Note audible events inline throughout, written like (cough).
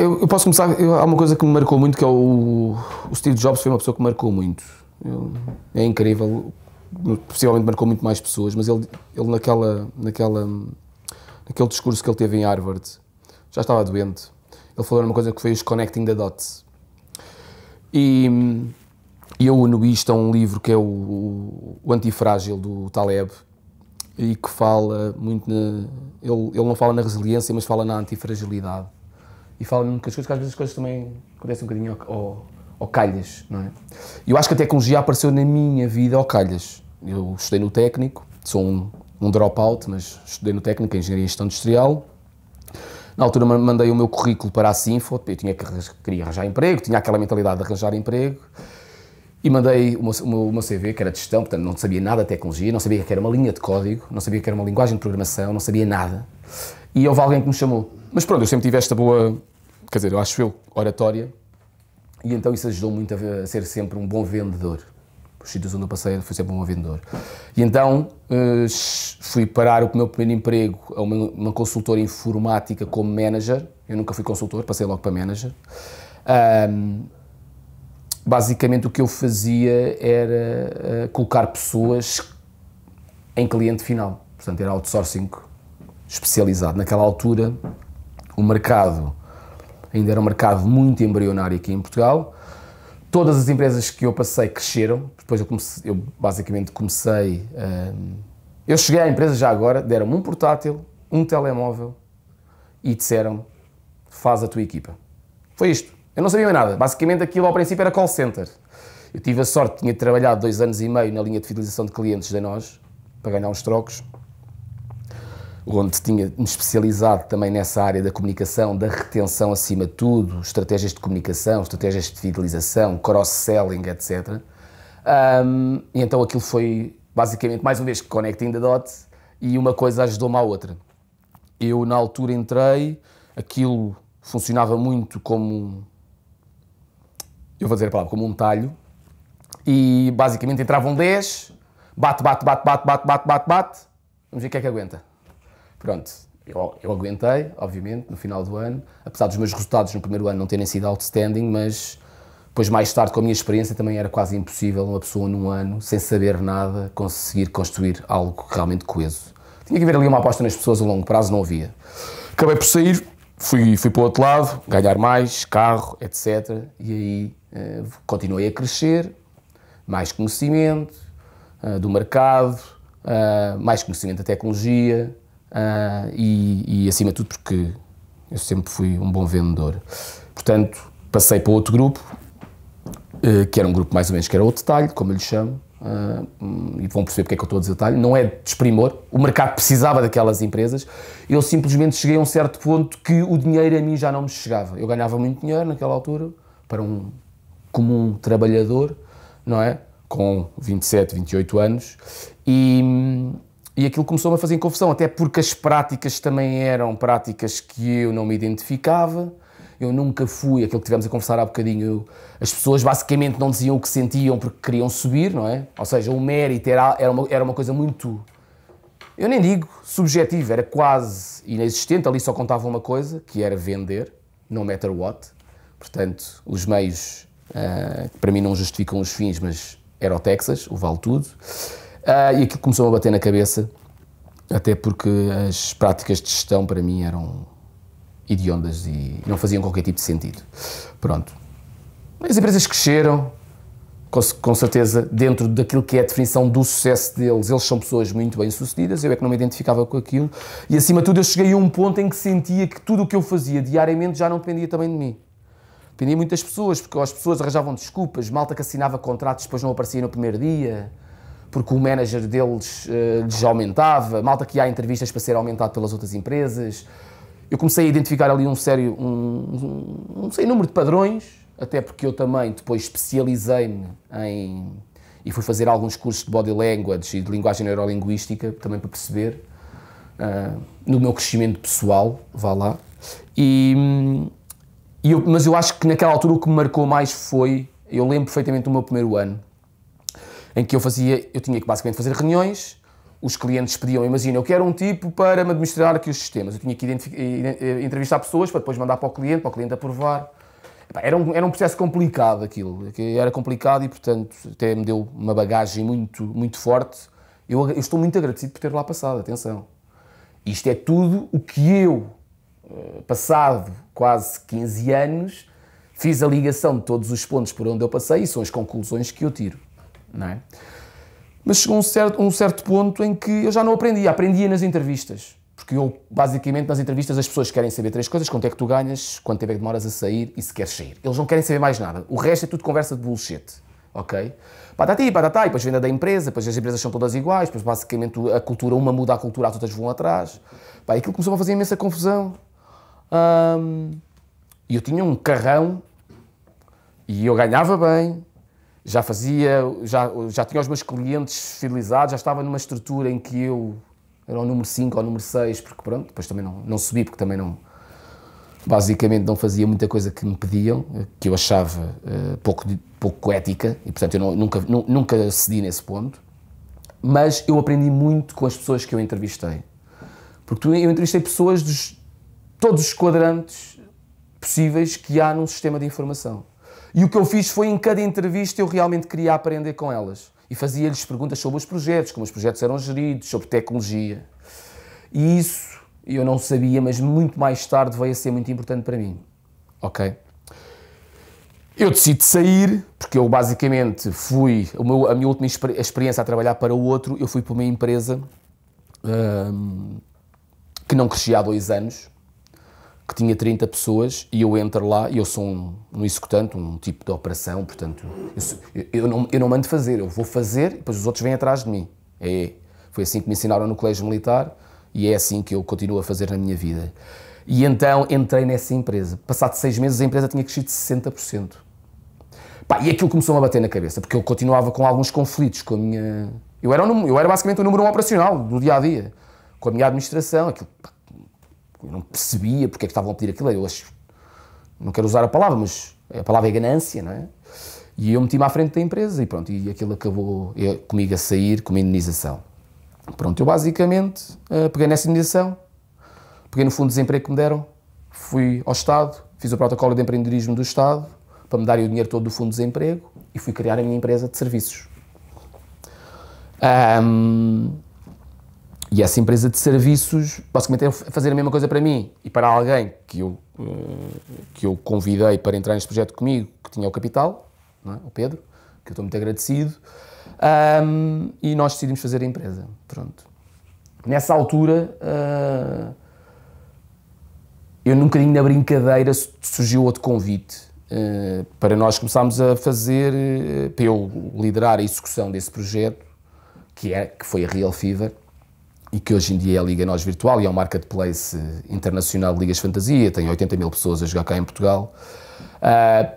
eu, eu, posso começar. Eu, há uma coisa que me marcou muito que é o, o Steve Jobs foi uma pessoa que marcou muito. Eu, é incrível. Possivelmente marcou muito mais pessoas, mas ele, ele naquela, naquela, naquele discurso que ele teve em Harvard já estava doente. Ele falou uma coisa que foi os Connecting the Dots. E, e eu uno isto a um livro que é o, o Antifrágil do Taleb e que fala muito na. Ele, ele não fala na resiliência, mas fala na antifragilidade e fala-me muitas coisas, que às vezes as coisas também acontecem um bocadinho ao, ao, ao calhas, não é? Eu acho que a tecnologia apareceu na minha vida ao calhas. Eu estudei no técnico, sou um, um dropout, mas estudei no técnico em Engenharia e Gestão Industrial. Na altura mandei o meu currículo para a Sinfo, eu tinha que, queria arranjar emprego, tinha aquela mentalidade de arranjar emprego. E mandei uma o meu CV, que era de gestão, portanto não sabia nada de tecnologia, não sabia que era uma linha de código, não sabia que era uma linguagem de programação, não sabia nada. E houve alguém que me chamou mas pronto, eu sempre tive esta boa, quer dizer, eu acho eu, oratória, e então isso ajudou muito a, ser sempre um bom vendedor. Os sítios onde eu passei, fui sempre um bom vendedor. E então eh, fui parar o meu primeiro emprego a uma, uma consultora informática como manager. Eu nunca fui consultor, passei logo para manager. Um, basicamente o que eu fazia era eh, colocar pessoas em cliente final. Portanto, era outsourcing especializado. Naquela altura, o mercado ainda era um mercado muito embrionário aqui em Portugal. Todas as empresas que eu passei cresceram, depois eu, comecei, eu basicamente comecei. Um, eu cheguei à empresa já agora, deram-me um portátil, um telemóvel e disseram: faz a tua equipa. Foi isto. Eu não sabia nada. Basicamente aquilo ao princípio era call center. Eu tive a sorte, tinha trabalhado dois anos e meio na linha de fidelização de clientes da nós, para ganhar uns trocos onde tinha me especializado também nessa área da comunicação, da retenção acima de tudo, estratégias de comunicação, estratégias de fidelização, cross-selling, etc. Um, e então aquilo foi basicamente mais uma vez connecting the dots e uma coisa ajudou-me à outra. Eu na altura entrei, aquilo funcionava muito como eu vou dizer a palavra, como um talho e basicamente entravam 10, bate, bate, bate, bate, bate, bate, bate, bate, vamos ver o que é que aguenta. Pronto, eu, eu, aguentei, obviamente, no final do ano, apesar dos meus resultados no primeiro ano não terem sido outstanding, mas depois, mais tarde, com a minha experiência, também era quase impossível uma pessoa num ano, sem saber nada, conseguir construir algo realmente coeso. Tinha que haver ali uma aposta nas pessoas a longo prazo, não havia. Acabei por sair, fui, fui para o outro lado, ganhar mais, carro, etc. E aí eh, continuei a crescer, mais conhecimento uh, do mercado, uh, mais conhecimento da tecnologia, uh, e, e, acima de tudo, porque eu sempre fui um bom vendedor. Portanto, passei para outro grupo, uh, que era um grupo mais ou menos que era outro detalhe, como eu lhe chamo, Uh, e vão perceber porque é que eu estou a dizer detalhe, não é desprimor, o mercado precisava daquelas empresas, eu simplesmente cheguei a um certo ponto que o dinheiro a mim já não me chegava. Eu ganhava muito dinheiro naquela altura, para um comum trabalhador, não é? Com 27, 28 anos, e, e aquilo começou-me a fazer confusão, até porque as práticas também eram práticas que eu não me identificava. Eu nunca fui, aquilo que tivemos a conversar há bocadinho, eu, as pessoas basicamente não diziam o que sentiam porque queriam subir, não é? Ou seja, o mérito era, era, uma, era uma coisa muito, eu nem digo subjetiva, era quase inexistente, ali só contava uma coisa, que era vender, no matter what. Portanto, os meios, uh, para mim não justificam os fins, mas era o Texas, o vale tudo. Ah, e aquilo começou a bater na cabeça, até porque as práticas de gestão para mim eram idiondas e não faziam qualquer tipo de sentido. Pronto. As empresas cresceram, com, com, certeza, dentro daquilo que é a definição do sucesso deles. Eles são pessoas muito bem-sucedidas, eu é que não me identificava com aquilo. E, acima de tudo, eu cheguei a um ponto em que sentia que tudo o que eu fazia diariamente já não dependia também de mim. Dependia muito das pessoas, porque as pessoas arranjavam desculpas, malta que assinava contratos depois não aparecia no primeiro dia porque o manager deles eh, lhes aumentava, malta que há entrevistas para ser aumentado pelas outras empresas. Eu comecei a identificar ali um sério, um, um, um número de padrões, até porque eu também depois especializei-me em e fui fazer alguns cursos de body language e de linguagem neurolinguística, também para perceber uh, no meu crescimento pessoal, vá lá. E, e eu, mas eu acho que naquela altura o que me marcou mais foi, eu lembro perfeitamente do meu primeiro ano, em que eu fazia, eu tinha que basicamente fazer reuniões, os clientes pediam, imagina, eu quero um tipo para me administrar aqui os sistemas. Eu tinha que eh, eh, entrevistar pessoas para depois mandar para o cliente, para o cliente aprovar. Era um, era um processo complicado aquilo, era complicado e, portanto, até me deu uma bagagem muito, muito forte. Eu, eu estou muito agradecido por ter lá passado, atenção. Isto é tudo o que eu, eh, passado quase 15 anos, fiz a ligação de todos os pontos por onde eu passei e são as conclusões que eu tiro não é? Mas chegou um certo, um certo ponto em que eu já não aprendia, aprendia nas entrevistas. Porque eu, basicamente, nas entrevistas as pessoas querem saber três coisas: quanto é que tu ganhas, quanto tempo é que demoras a sair e se queres sair. Eles não querem saber mais nada. O resto é tudo conversa de bullshit. Ok? Patati, patatá, e depois venda da empresa, depois as empresas são todas iguais, depois basicamente a cultura, uma muda a cultura, as outras vão atrás. Pá, aquilo começou a fazer imensa confusão. E eu tinha um carrão e eu ganhava bem já fazia, já, já tinha os meus clientes fidelizados, já estava numa estrutura em que eu era o número 5 ou o número 6, porque pronto, depois também não, não subi, porque também não, basicamente não fazia muita coisa que me pediam, que eu achava uh, pouco, pouco ética, e portanto eu não, nunca, nu, nunca cedi nesse ponto, mas eu aprendi muito com as pessoas que eu entrevistei, porque eu entrevistei pessoas dos todos os quadrantes possíveis que há num sistema de informação. E o que eu fiz foi, em cada entrevista, eu realmente queria aprender com elas. E fazia-lhes perguntas sobre os projetos, como os projetos eram geridos, sobre tecnologia. E isso eu não sabia, mas muito mais tarde veio a ser muito importante para mim. Ok? Eu decido sair, porque eu basicamente fui, meu, a minha última experiência a trabalhar para o outro, eu fui para uma empresa hum, que não crescia há dois anos, que tinha 30 pessoas e eu entro lá e eu sou um, um executante, um tipo de operação, portanto, eu, sou, eu, eu, não, eu não mando fazer, eu vou fazer e depois os outros vêm atrás de mim. É, foi assim que me ensinaram no colégio militar e é assim que eu continuo a fazer na minha vida. E então entrei nessa empresa. Passado seis meses a empresa tinha crescido 60%. Pá, e aquilo começou-me a bater na cabeça, porque eu continuava com alguns conflitos com a minha... Eu era, um, eu era basicamente o número um operacional do dia-a-dia. Com a minha administração, aquilo pá, eu não percebia porque é que estavam a pedir aquilo. Eu acho, não quero usar a palavra, mas a palavra é ganância, não é? E eu meti-me à frente da empresa e pronto, e aquilo acabou eu, eh, comigo a sair com uma indenização. Pronto, eu basicamente uh, peguei nessa indenização, peguei no fundo de desemprego que me deram, fui ao Estado, fiz o protocolo de empreendedorismo do Estado para me darem o dinheiro todo do fundo de desemprego e fui criar a minha empresa de serviços. Um, e essa empresa de serviços, basicamente, é fazer a mesma coisa para mim e para alguém que eu, eh, que eu convidei para entrar neste projeto comigo, que tinha o capital, é? o Pedro, que eu estou muito agradecido, um, e nós decidimos fazer a empresa. Pronto. Nessa altura, uh, eu num bocadinho na brincadeira surgiu outro convite uh, para nós começarmos a fazer, uh, para eu liderar a execução desse projeto, que, é, que foi a Real Fever e que hoje em dia é a Liga Nós Virtual e é um marketplace internacional de ligas fantasia, tem 80 mil pessoas a jogar cá em Portugal. Ah,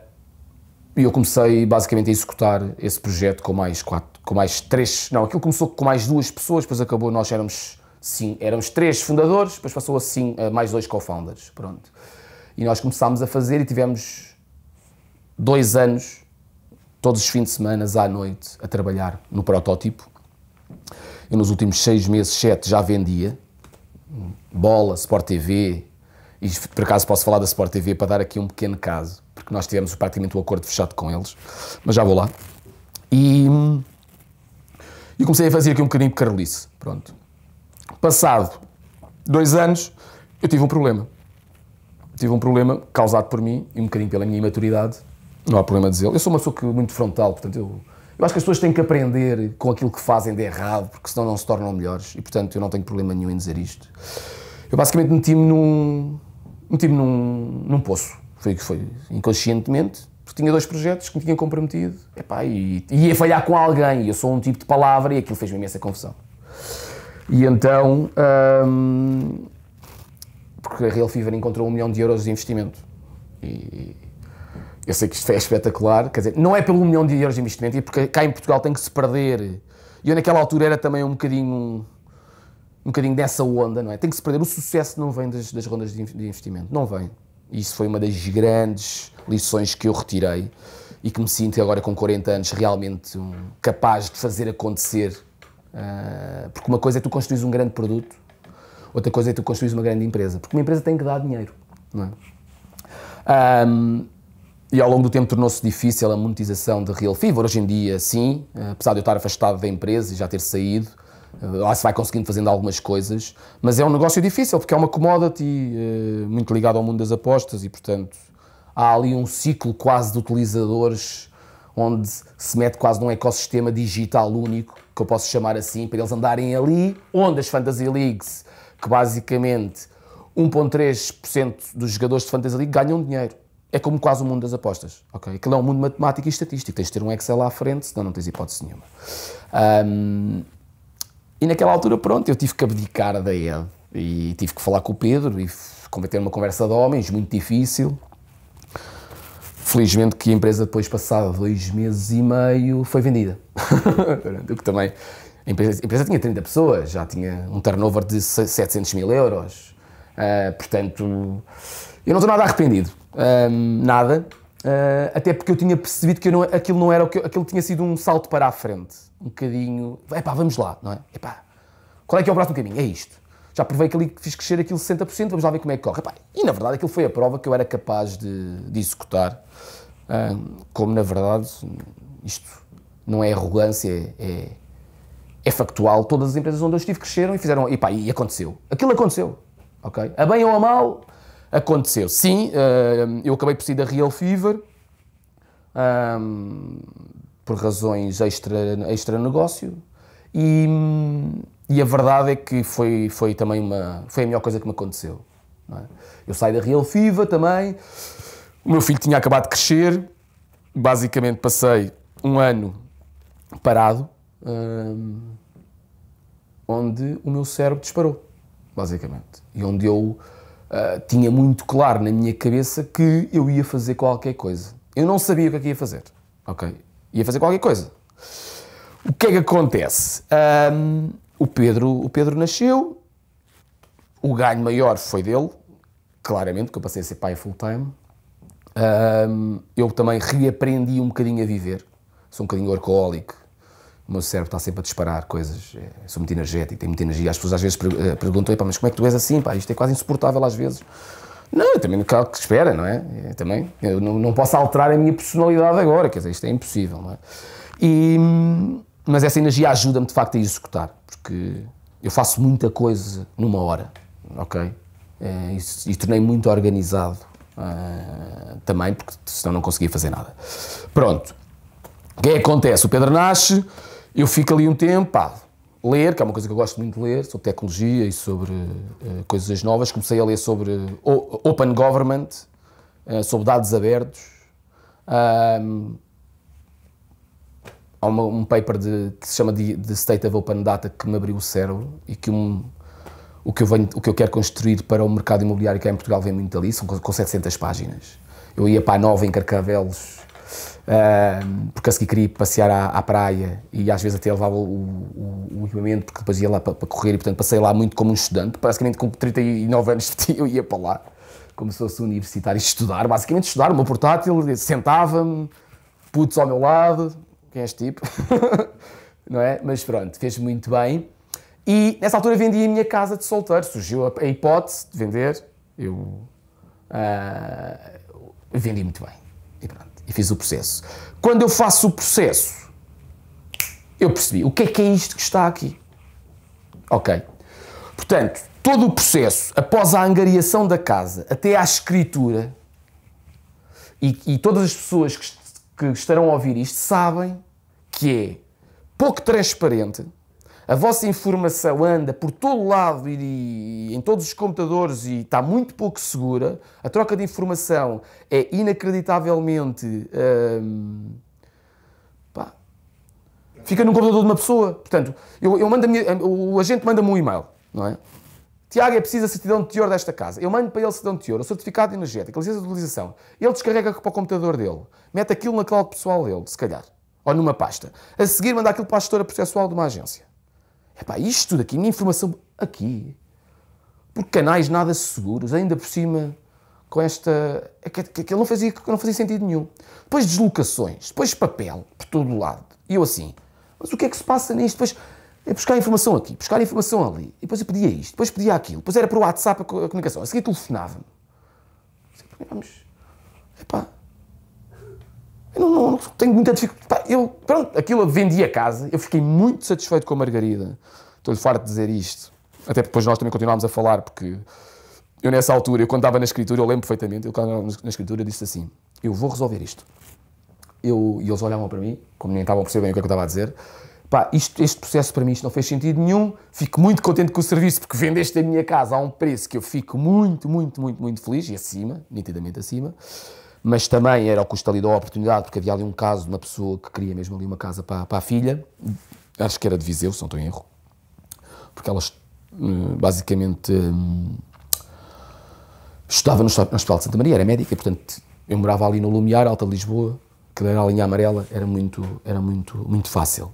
e eu comecei basicamente a executar esse projeto com mais quatro, com mais três, não, aquilo começou com mais duas pessoas, depois acabou, nós éramos, sim, éramos três fundadores, depois passou assim a mais dois co-founders, pronto. E nós começámos a fazer e tivemos dois anos, todos os fins de semana à noite, a trabalhar no protótipo. Eu nos últimos seis meses, sete, já vendia. Bola, Sport TV, e por acaso posso falar da Sport TV para dar aqui um pequeno caso, porque nós tivemos praticamente o um acordo fechado com eles, mas já vou lá. E, e comecei a fazer aqui um bocadinho de carolice, pronto. Passado dois anos, eu tive um problema. Tive um problema causado por mim e um bocadinho pela minha imaturidade, não há problema a dizer. Eu sou uma pessoa que, é muito frontal, portanto eu eu acho que as pessoas têm que aprender com aquilo que fazem de errado, porque senão não se tornam melhores. E, portanto, eu não tenho problema nenhum em dizer isto. Eu basicamente meti-me num, meti-me num, num poço. Foi o que foi, inconscientemente, porque tinha dois projetos que me tinham comprometido. Epá, e, e ia falhar com alguém, e eu sou um tipo de palavra, e aquilo fez-me imensa confusão. E então, hum, porque a Real Fever encontrou um milhão de euros de investimento. E, eu sei que isto é espetacular, quer dizer, não é pelo milhão de euros de investimento, e é porque cá em Portugal tem que se perder. E eu naquela altura era também um bocadinho um bocadinho dessa onda, não é? Tem que se perder. O sucesso não vem das, das rondas de investimento, não vem. E isso foi uma das grandes lições que eu retirei e que me sinto agora com 40 anos realmente um, capaz de fazer acontecer. Uh, porque uma coisa é tu construís um grande produto, outra coisa é tu construís uma grande empresa. Porque uma empresa tem que dar dinheiro, não é? Um, e ao longo do tempo tornou-se difícil a monetização de Real Fever. Hoje em dia, sim, apesar de eu estar afastado da empresa e já ter saído, eh, lá se vai conseguindo fazendo algumas coisas, mas é um negócio difícil porque é uma commodity eh, muito ligada ao mundo das apostas e, portanto, há ali um ciclo quase de utilizadores onde se mete quase num ecossistema digital único, que eu posso chamar assim, para eles andarem ali, onde as Fantasy Leagues, que basicamente 1,3% dos jogadores de Fantasy League ganham dinheiro é como quase o mundo das apostas, ok? Aquilo é um mundo matemático e estatístico, tens de ter um Excel à frente, senão não tens hipótese nenhuma. Um, e naquela altura, pronto, eu tive que abdicar da ED e tive que falar com o Pedro e combater uma conversa de homens muito difícil. Felizmente que a empresa depois, passado dois meses e meio, foi vendida. (laughs) o que também... A empresa, a empresa tinha 30 pessoas, já tinha um turnover de 700 mil euros. Uh, portanto, eu não estou nada arrependido nada, uh, até porque eu tinha percebido que não, aquilo não era o que aquilo tinha sido um salto para a frente, um bocadinho. É pá, vamos lá, não é? É pá, qual é que é o próximo caminho? É isto. Já provei que ali fiz crescer aquilo 60%, vamos lá ver como é que corre. Epá, e na verdade aquilo foi a prova que eu era capaz de, de executar. como na verdade isto não é arrogância, é, é, é factual. Todas as empresas onde eu estive cresceram e fizeram. E pá, e aconteceu. Aquilo aconteceu. ok? A bem ou a mal, aconteceu. Sim, eh, eu acabei por sair da Real Fever ehm, por razões extra, extra negócio e, e a verdade é que foi, foi também uma, foi a melhor coisa que me aconteceu. É? Eu saí da Real Fever também, o meu filho tinha acabado de crescer, basicamente passei um ano parado, ehm, onde o meu cérebro disparou, basicamente, e onde eu uh, tinha muito claro na minha cabeça que eu ia fazer qualquer coisa. Eu não sabia o que é que ia fazer. Ok? Ia fazer qualquer coisa. O que é que acontece? Um, o, Pedro, o Pedro nasceu, o ganho maior foi dele, claramente, porque eu passei a ser pai full-time. Um, eu também reaprendi um bocadinho a viver. Sou um bocadinho alcoólico o meu cérebro está sempre a disparar coisas, é, sou muito energético, tenho muita energia. As pessoas às vezes eh, perguntam, mas como é que tu és assim, pá, isto é quase insuportável às vezes. Não, eu também, quero que espera, não é? Eu também, eu não, não posso alterar a minha personalidade agora, quer dizer, isto é impossível, não é? E, mas essa energia ajuda-me de facto a executar, porque eu faço muita coisa numa hora, ok? É, e, e tornei muito organizado uh, também, porque senão não conseguia fazer nada. Pronto. O que é que acontece? O Pedro nasce, eu fico ali um tempo, pá, ler, que é uma coisa que eu gosto muito de ler, sobre tecnologia e sobre uh, coisas novas. Comecei a ler sobre eh, Open Government, uh, sobre dados abertos. Um, há uma, um paper de, que se chama de, State of Open Data que me abriu o cérebro e que um, o, que eu venho, o que eu quero construir para o mercado imobiliário que é em Portugal vem muito dali, são com 700 páginas. Eu ia para a Nova em Carcavelos porque a seguir queria passear à, à, praia e às vezes até levava o, o, o equipamento, porque depois ia lá para, para, correr e, portanto, passei lá muito como um estudante. Basicamente, com 39 anos (laughs) eu ia para lá, como se fosse universitário, estudar, basicamente estudar, o meu portátil, sentava-me, putz ao meu lado, quem é este tipo? (laughs) Não é? Mas pronto, fez muito bem. E nessa altura vendi a minha casa de solteiro, surgiu a, a hipótese de vender, eu uh, vendi muito bem e fiz o processo. Quando eu faço o processo, eu percebi o que é que é isto que está aqui. Ok. Portanto, todo o processo, após a angariação da casa, até à escritura, e, e todas as pessoas que, que estarão a ouvir isto sabem que é pouco transparente a vossa informação anda por todo lado e, em todos os computadores e está muito pouco segura, a troca de informação é inacreditavelmente. Hum, pá, fica no computador de uma pessoa. Portanto, eu, eu mando minha, o agente manda-me um e-mail, não é? Tiago, é preciso a certidão de teor desta casa. Eu mando para ele a certidão de teor, o certificado energético, a licença de utilização. Ele descarrega para o computador dele, mete aquilo na cloud pessoal dele, se calhar, ou numa pasta. A seguir, manda aquilo para a gestora processual de uma agência. Epá, isto tudo aqui, minha informação aqui. Por canais nada seguros, ainda por cima com esta. aquilo é não fazia, não fazia sentido nenhum. Depois deslocações, depois papel por todo o lado. E eu assim, mas o que é que se passa nisto? Depois é buscar informação aqui, buscar informação ali. E depois eu pedia isto, depois pedia aquilo, depois era para o WhatsApp a comunicação. A seguir telefonava-me. Vamos. Epá, eu não, não, tenho muita dificuldade. Eu, pronto, aquilo vendi a casa, eu fiquei muito satisfeito com a Margarida. Estou-lhe farto de dizer isto. Até depois nós também continuámos a falar, porque eu nessa altura, eu quando estava na escritura, eu lembro perfeitamente, eu quando estava na escritura disse assim, eu vou resolver isto. Eu, e eles olhavam para mim, como nem estavam a perceber bem o que é eu estava a dizer, pá, isto, este processo para mim isto não fez sentido nenhum, fico muito contente com o serviço, porque vendeste a minha casa a um preço que eu fico muito, muito, muito, muito feliz, e acima, nitidamente acima, mas também era o custo ali lhe a oportunidade, porque havia ali um caso de uma pessoa que queria mesmo ali uma casa para, para a filha, acho que era de Viseu, se não estou em erro, porque elas eh, basicamente eh, estudava no Hospital de Santa Maria, era médica, portanto eu morava ali no Lumiar, Alta de Lisboa, que era a linha amarela, era muito, era muito, muito fácil.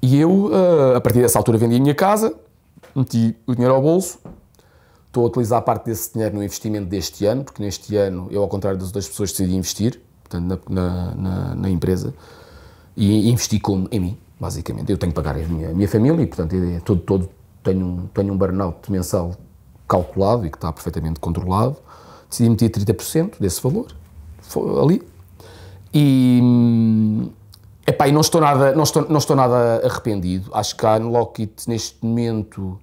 E eu, eh, a partir dessa altura, vendi a minha casa, meti o dinheiro ao bolso Estou a utilizar parte desse dinheiro no investimento deste ano, porque neste ano eu, ao contrário das outras pessoas, decidi investir, portanto, na, na, na empresa. E investi como? Em mim, basicamente. Eu tenho que pagar a minha, a minha família e, portanto, é todo, todo tenho, um, tenho um burnout mensal calculado e que está perfeitamente controlado. Decidi meter 30% desse valor ali. E, Epá, e não estou nada, não estou, não estou nada arrependido. Acho que a Unlockit, neste momento,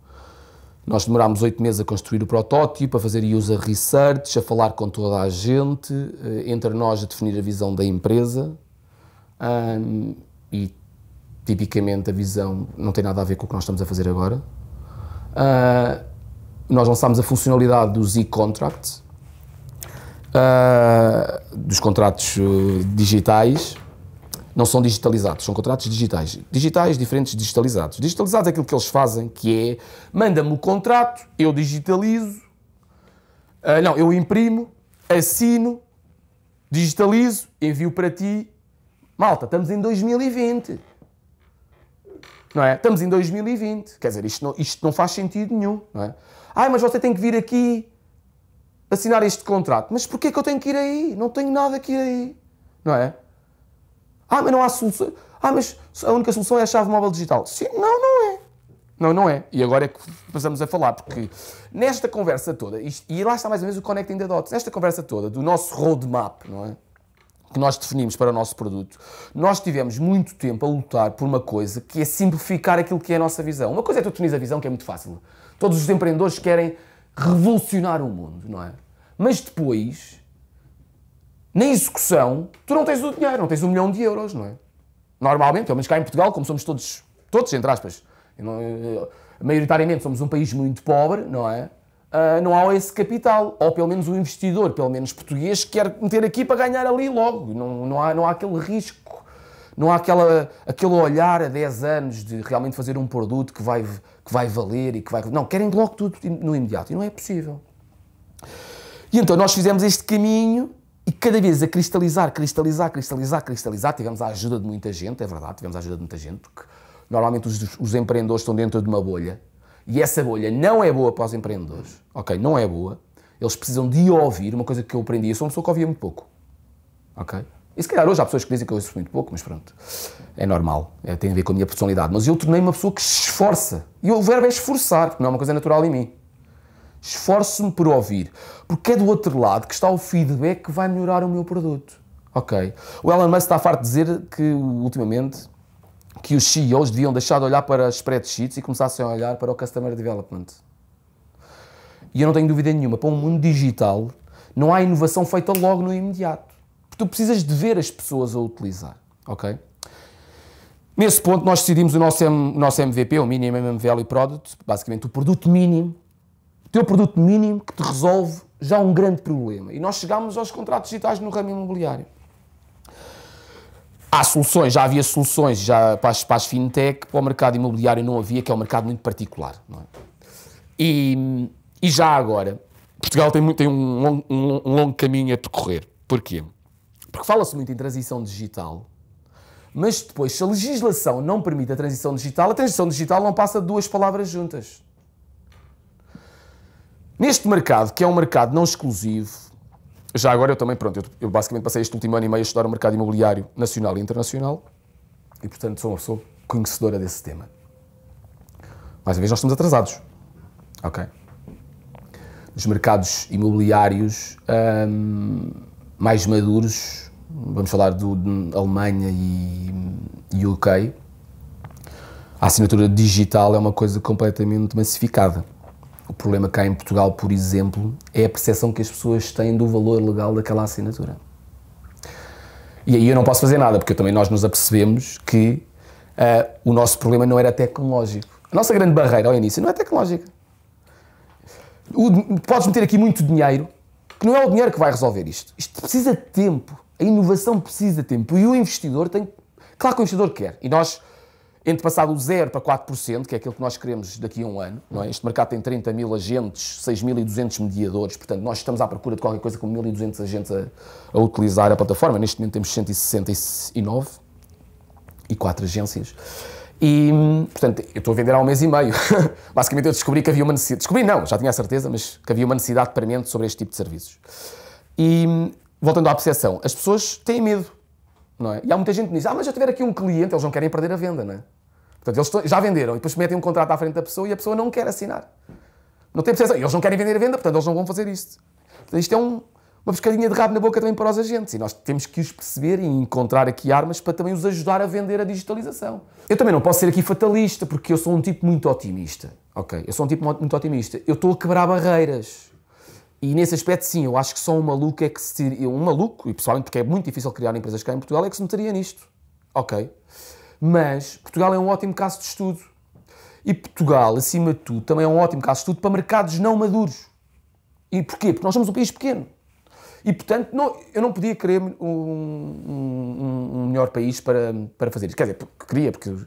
nós demorámos oito meses a construir o protótipo, a fazer user research, a falar com toda a gente, eh, entre nós a definir a visão da empresa. Um, e tipicamente a visão não tem nada a ver com o que nós estamos a fazer agora. Uh, nós lançámos a funcionalidade dos e-contracts, uh, dos contratos eh, digitais, não são digitalizados, são contratos digitais. Digitais, diferentes digitalizados. Digitalizados é aquilo que eles fazem, que é, manda-me o contrato, eu digitalizo, uh, não, eu imprimo, assino, digitalizo, envio para ti. Malta, estamos em 2020. Não é? Estamos em 2020. Quer dizer, isto não, isto não faz sentido nenhum, não é? Ah, mas você tem que vir aqui assinar este contrato. Mas porquê que eu tenho que ir aí? Não tenho nada que ir aí, não é? Ah, mas não há solução. Ah, mas a única solução é a chave móvel digital. Sim, não, não é. Não, não é. E agora é que passamos a falar, porque nesta conversa toda, isto, e lá está mais ou menos o Connecting the Dots, nesta conversa toda do nosso roadmap, não é? Que nós definimos para o nosso produto, nós tivemos muito tempo a lutar por uma coisa que é simplificar aquilo que é a nossa visão. Uma coisa é tu definir a visão, que é muito fácil. Todos os empreendedores querem revolucionar o mundo, não é? Mas depois, na execução, tu não tens o dinheiro, não tens um milhão de euros, não é? Normalmente, pelo menos cá em Portugal, como somos todos, todos, entre aspas, não, eu, eh, maioritariamente somos um país muito pobre, não é? Uh, não há esse capital, ou pelo menos o um investidor, pelo menos português, quer meter aqui para ganhar ali logo. Não, não, há, não há aquele risco, não há aquela, aquele olhar a 10 anos de realmente fazer um produto que vai, que vai valer e que vai. Não, querem logo tudo no imediato. E não é possível. E então nós fizemos este caminho e cada vez a cristalizar, cristalizar, cristalizar, cristalizar, tivemos a ajuda de muita gente, é verdade, tivemos a ajuda de muita gente, porque normalmente os, os empreendedores estão dentro de uma bolha e essa bolha não é boa para os empreendedores, ok? Não é boa. Eles precisam de ouvir, uma coisa que eu aprendi, eu sou uma pessoa que ouvia muito pouco, ok? E se calhar hoje há pessoas que dizem que eu ouço muito pouco, mas pronto, é normal, é, tem a ver com a minha personalidade. Mas eu tornei uma pessoa que se esforça. E o verbo é esforçar, porque não é uma coisa natural em mim esforço-me por ouvir, porque é do outro lado que está o feedback que vai melhorar o meu produto. Ok. O Elon Musk está farto de dizer que, ultimamente, que os CEOs deviam deixar de olhar para spreadsheets e começassem a olhar para o Customer Development. E eu não tenho dúvida nenhuma, para um mundo digital, não há inovação feita logo no imediato. Porque tu precisas de ver as pessoas a utilizar, ok? Nesse ponto, nós decidimos o nosso, nosso MVP, o Minimum Value Product, basicamente o produto mínimo teu produto mínimo que te resolve já um grande problema. E nós chegámos aos contratos digitais no ramo imobiliário. Há soluções, já havia soluções já para, as, para as fintech, para o mercado imobiliário não havia, que é um mercado muito particular. Não é? e, e já agora, Portugal tem, muito, tem um, longo, um, um longo caminho a percorrer. Porquê? Porque fala-se muito em transição digital, mas depois, se a legislação não permite a transição digital, a transição digital não passa de duas palavras juntas. Neste mercado, que é um mercado não exclusivo, já agora eu também, pronto, eu, eu basicamente passei este último ano e meio a estudar o mercado imobiliário nacional e internacional e, portanto, sou uma pessoa conhecedora desse tema. Mais uma vez, nós estamos atrasados. Ok? Nos mercados imobiliários hum, mais maduros, vamos falar do, de Alemanha e UK, a assinatura digital é uma coisa completamente massificada. O problema cá em Portugal, por exemplo, é a percepção que as pessoas têm do valor legal daquela assinatura. E aí eu não posso fazer nada, porque também nós nos apercebemos que uh, o nosso problema não era tecnológico. A nossa grande barreira ao início não é tecnológica. O, podes meter aqui muito dinheiro, que não é o dinheiro que vai resolver isto. Isto precisa de tempo. A inovação precisa de tempo. E o investidor tem. Claro que o investidor quer. E nós entre passar do 0 para 4%, que é aquilo que nós queremos daqui a um ano, não é? este mercado tem 30 mil agentes, 6.200 mediadores, portanto nós estamos à procura de qualquer coisa com 1.200 agentes a, a, utilizar a plataforma, neste momento temos 169 e 4 agências. E, portanto, eu estou a vender há um mês e meio. (laughs) Basicamente eu descobri que havia uma necessidade, descobri não, já tinha a certeza, mas que havia uma necessidade premente sobre este tipo de serviços. E, voltando à percepção, as pessoas têm medo não é? E há muita gente que diz, ah, mas já tiver aqui um cliente, eles não querem perder a venda, não é? Portanto, eles já venderam e depois metem um contrato à frente da pessoa e a pessoa não quer assinar. Não tem percepção. Eles não querem vender a venda, portanto, eles não vão fazer isto. Portanto, isto é um, uma pescadinha de rabo na boca também para os agentes e nós temos que os perceber e encontrar aqui armas para também os ajudar a vender a digitalização. Eu também não posso ser aqui fatalista porque eu sou um tipo muito otimista. Ok, eu sou um tipo muito otimista. Eu estou a quebrar barreiras. E nesse aspecto, sim, eu acho que só um maluco é que se. Um maluco, e pessoalmente porque é muito difícil criar empresas cá em Portugal, é que se meteria nisto. Ok. Mas Portugal é um ótimo caso de estudo. E Portugal, acima de tudo, também é um ótimo caso de estudo para mercados não maduros. E porquê? Porque nós somos um país pequeno. E, portanto, não, eu não podia querer um, um, um melhor país para, para fazer isto. Quer dizer, porque queria, porque eu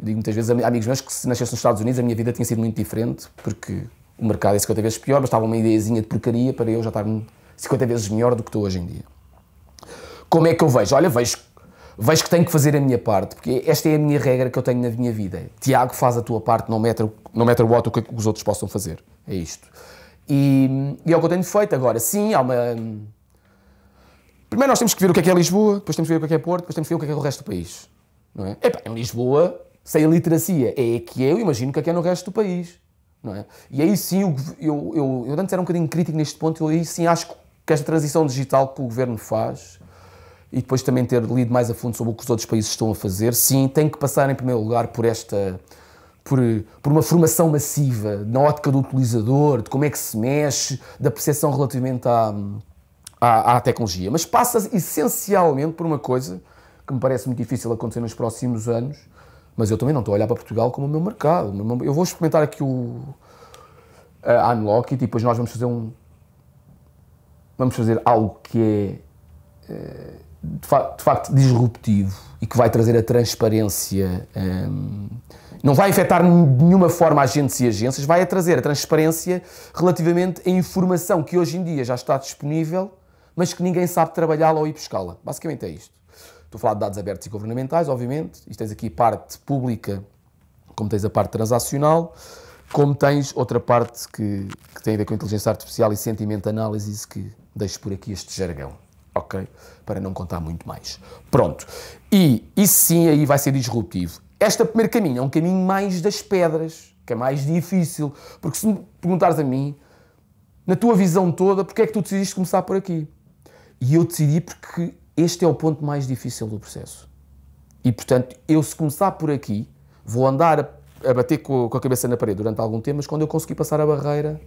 digo muitas vezes a amigos meus que se nascesse nos Estados Unidos a minha vida tinha sido muito diferente, porque o mercado é 50 vezes pior, mas estava uma ideiazinha de porcaria para eu já estar 50 vezes melhor do que estou hoje em dia. Como é que eu vejo? Olha, vejo, vejo que tenho que fazer a minha parte, porque esta é a minha regra que eu tenho na minha vida. Tiago, faz a tua parte, não mete não matter o que, é que os outros possam fazer. É isto. E, e é o que eu tenho feito agora. Sim, há uma... Primeiro nós temos que ver o que é que é Lisboa, depois temos que ver o que é, que é Porto, depois temos que ver o que é, que é o resto do país. Não é? Epá, em Lisboa, sem a literacia, é que eu imagino o que é que é no resto do país. Não é? E aí sim, eu, eu, eu, eu antes era um bocadinho crítico neste ponto, eu aí sim acho que esta transição digital que o governo faz e depois também ter lido mais a fundo sobre o que os outros países estão a fazer, sim, tem que passar em primeiro lugar por esta. Por, por uma formação massiva na ótica do utilizador, de como é que se mexe, da percepção relativamente à, à, à tecnologia. Mas passa essencialmente por uma coisa que me parece muito difícil acontecer nos próximos anos, mas eu também não estou a olhar para Portugal como o meu mercado. Eu vou experimentar aqui o a Unlock e depois nós vamos fazer um. Vamos fazer algo que é eh, de, facto disruptivo e que vai trazer a transparência. Ehm, não vai afetar de nenhuma forma agentes e agências, vai trazer a transparência relativamente à informação que hoje em dia já está disponível, mas que ninguém sabe trabalhá-la ou ir buscá-la. Basicamente é isto. Estou a falar de dados abertos e governamentais, obviamente, Isto tens aqui parte pública, como tens a parte transacional, como tens outra parte que, que tem a ver com inteligência artificial e sentimento análises, que deixo por aqui este jargão, ok? Para não contar muito mais. Pronto. E isso sim aí vai ser disruptivo. Este primeiro caminho é um caminho mais das pedras, que é mais difícil, porque se me perguntares a mim, na tua visão toda, porque é que tu decidiste começar por aqui? E eu decidi porque este é o ponto mais difícil do processo. E, portanto, eu se começar por aqui, vou andar a, a bater com, com, a cabeça na parede durante algum tempo, mas quando eu conseguir passar a barreira,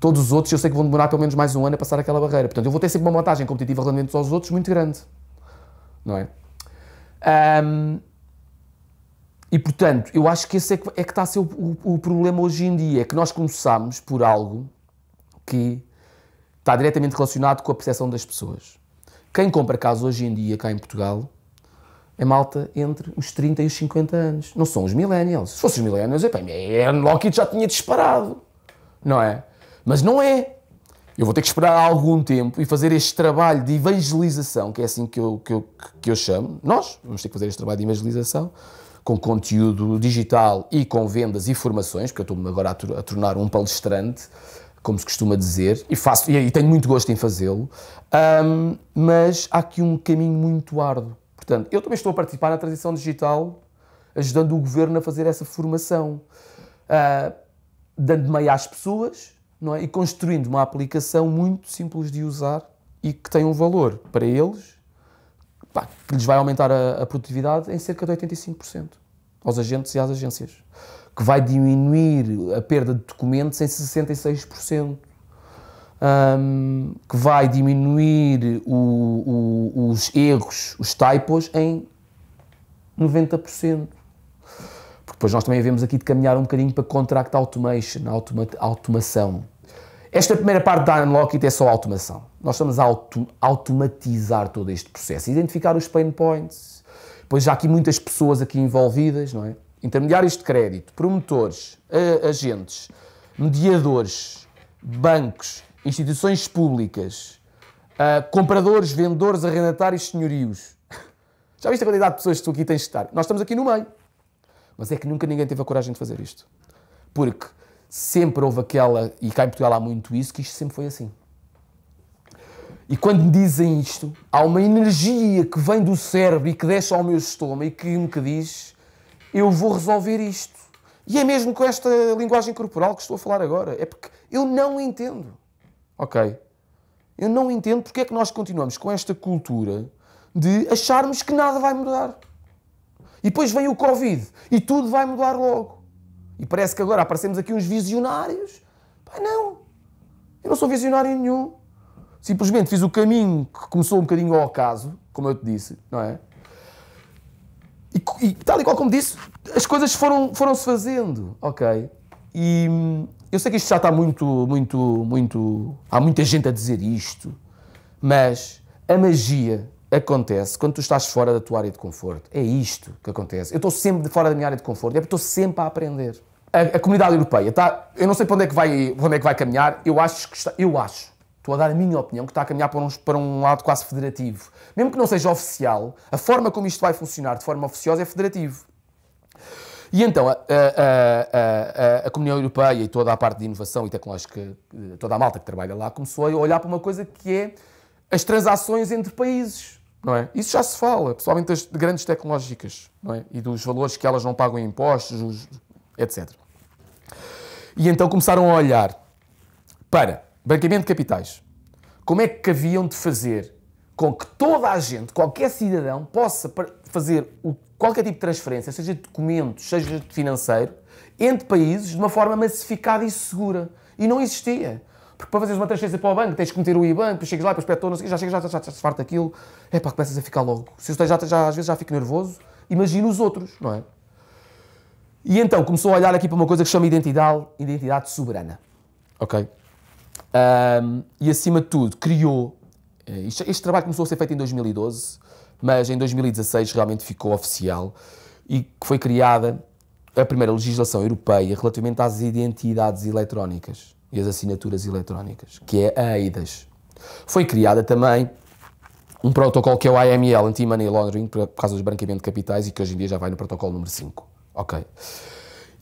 todos os outros, eu sei que vão demorar pelo menos mais um ano a passar aquela barreira. Portanto, eu vou ter sempre uma vantagem competitiva relativamente aos outros muito grande. Não é? Um, e, portanto, eu acho que esse é que, é que está a ser o, o, o problema hoje em dia, é que nós começamos por algo que está diretamente relacionado com a percepção das pessoas. Quem compra casa hoje em dia, cá em Portugal, é malta entre os 30 e os 50 anos. Não são os millennials. Se fossem os millennials, epá, é, é, a Lockheed já tinha disparado. Não é? Mas não é. Eu vou ter que esperar algum tempo e fazer este trabalho de evangelização, que é assim que eu, que eu, que eu chamo. Nós vamos ter que fazer este trabalho de evangelização com conteúdo digital e com vendas e formações, porque eu estou-me agora a, a tornar um palestrante como se costuma dizer, e faço e, e tenho muito gosto em fazê-lo, um, mas há aqui um caminho muito árduo. Portanto, eu também estou a participar na transição digital, ajudando o governo a fazer essa formação, uh, dando meio às pessoas não é? e construindo uma aplicação muito simples de usar e que tem um valor para eles pá, que lhes vai aumentar a, a produtividade em cerca de 85% aos agentes e às agências que vai diminuir a perda de documentos em 66%. Um, que vai diminuir o, o, os erros, os typos, em 90%. Porque depois nós também vemos aqui de caminhar um bocadinho para contract automation, automa automação. Esta primeira parte da Unlockit é só automação. Nós estamos a auto automatizar todo este processo, identificar os pain points, pois já há aqui muitas pessoas aqui envolvidas, não é? intermediários de crédito, promotores, agentes, mediadores, bancos, instituições públicas, compradores, vendedores, arrendatários, senhorios. (laughs) Já viste a quantidade de pessoas que tu aqui tens de estar? Nós estamos aqui no meio. Mas é que nunca ninguém teve a coragem de fazer isto. Porque sempre houve aquela, e cá em Portugal há muito isso, que isto sempre foi assim. E quando me dizem isto, há uma energia que vem do cérebro e que desce ao meu estômago e que me diz eu vou resolver isto. E é mesmo com esta linguagem corporal que estou a falar agora. É porque eu não entendo. Ok? Eu não entendo porque é que nós continuamos com esta cultura de acharmos que nada vai mudar. E depois vem o Covid e tudo vai mudar logo. E parece que agora aparecemos aqui uns visionários. Pai não. Eu não sou visionário nenhum. Simplesmente fiz o caminho que começou um bocadinho ao acaso, como eu te disse, não é? E, e tal e qual como disse, as coisas foram, foram se fazendo, ok? E hum, eu sei que isto já está muito, muito, muito. Há muita gente a dizer isto, mas a magia acontece quando tu estás fora da tua área de conforto. É isto que acontece. Eu estou sempre fora da minha área de conforto, é porque estou sempre a aprender. A, a comunidade europeia está. Eu não sei para onde é que vai, onde é que vai caminhar, eu acho que está. Eu acho estou a dar a minha opinião, que está a caminhar para um, para um lado quase federativo. Mesmo que não seja oficial, a forma como isto vai funcionar de forma oficiosa é federativo. E então a, a, a, a, Comunhão Europeia e toda a parte de inovação e tecnológica, eh, toda a malta que trabalha lá, começou a olhar para uma coisa que é as transações entre países. Não é? Isso já se fala, principalmente das grandes tecnológicas não é? e dos valores que elas não pagam em impostos, etc. E então começaram a olhar para Branqueamento de capitais. Como é que haviam de fazer com que toda a gente, qualquer cidadão, possa fazer qualquer tipo de transferência, seja de documentos, seja de financeiro, entre países de uma forma massificada e segura. E não existia. Porque para fazeres uma transferência para o banco, tens que meter o IBAN, depois chegas lá, depois petou, não sei, já chegas, já, já, já estás farto aquilo. é pá, começas a ficar logo. Se eu já, já, às vezes já fico nervoso, imagina os outros, não é? E então começou a olhar aqui para uma coisa que chama identidade, identidade soberana. Ok? Um, e acima de tudo, criou. Este, eh, este, trabalho começou a ser feito em 2012, mas em 2016 realmente ficou oficial e foi criada a primeira legislação europeia relativamente às identidades eletrónicas e às assinaturas eletrónicas, que é a EIDAS. Foi criada também um protocolo que é o IML, Anti-Money Laundering, por causa do branqueamento de capitais, e que hoje em dia já vai no protocolo número 5. Ok.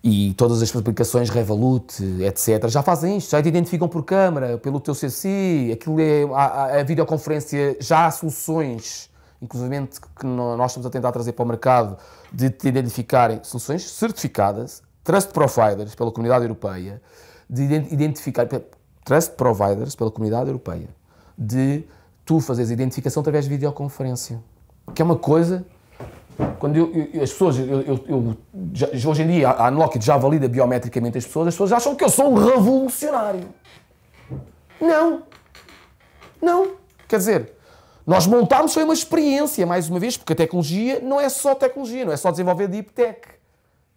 E todas as publicações, Revolut, etc., já fazem isto, já te identificam por câmara, pelo teu CC, aquilo é, a, a videoconferência, já há soluções, inclusive que nós estamos a tentar trazer para o mercado, de te identificarem soluções certificadas, trust providers pela comunidade europeia, de identificar trust providers pela comunidade europeia, de tu fazeres identificação através de videoconferência, que é uma coisa quando eu, eu, as pessoas, eu, já, hoje em dia a Unlocked já valida biometricamente as pessoas, as pessoas acham que eu sou um revolucionário. Não. Não. Quer dizer, nós montámos foi uma experiência, mais uma vez, porque a tecnologia não é só tecnologia, não é só desenvolver deep tech.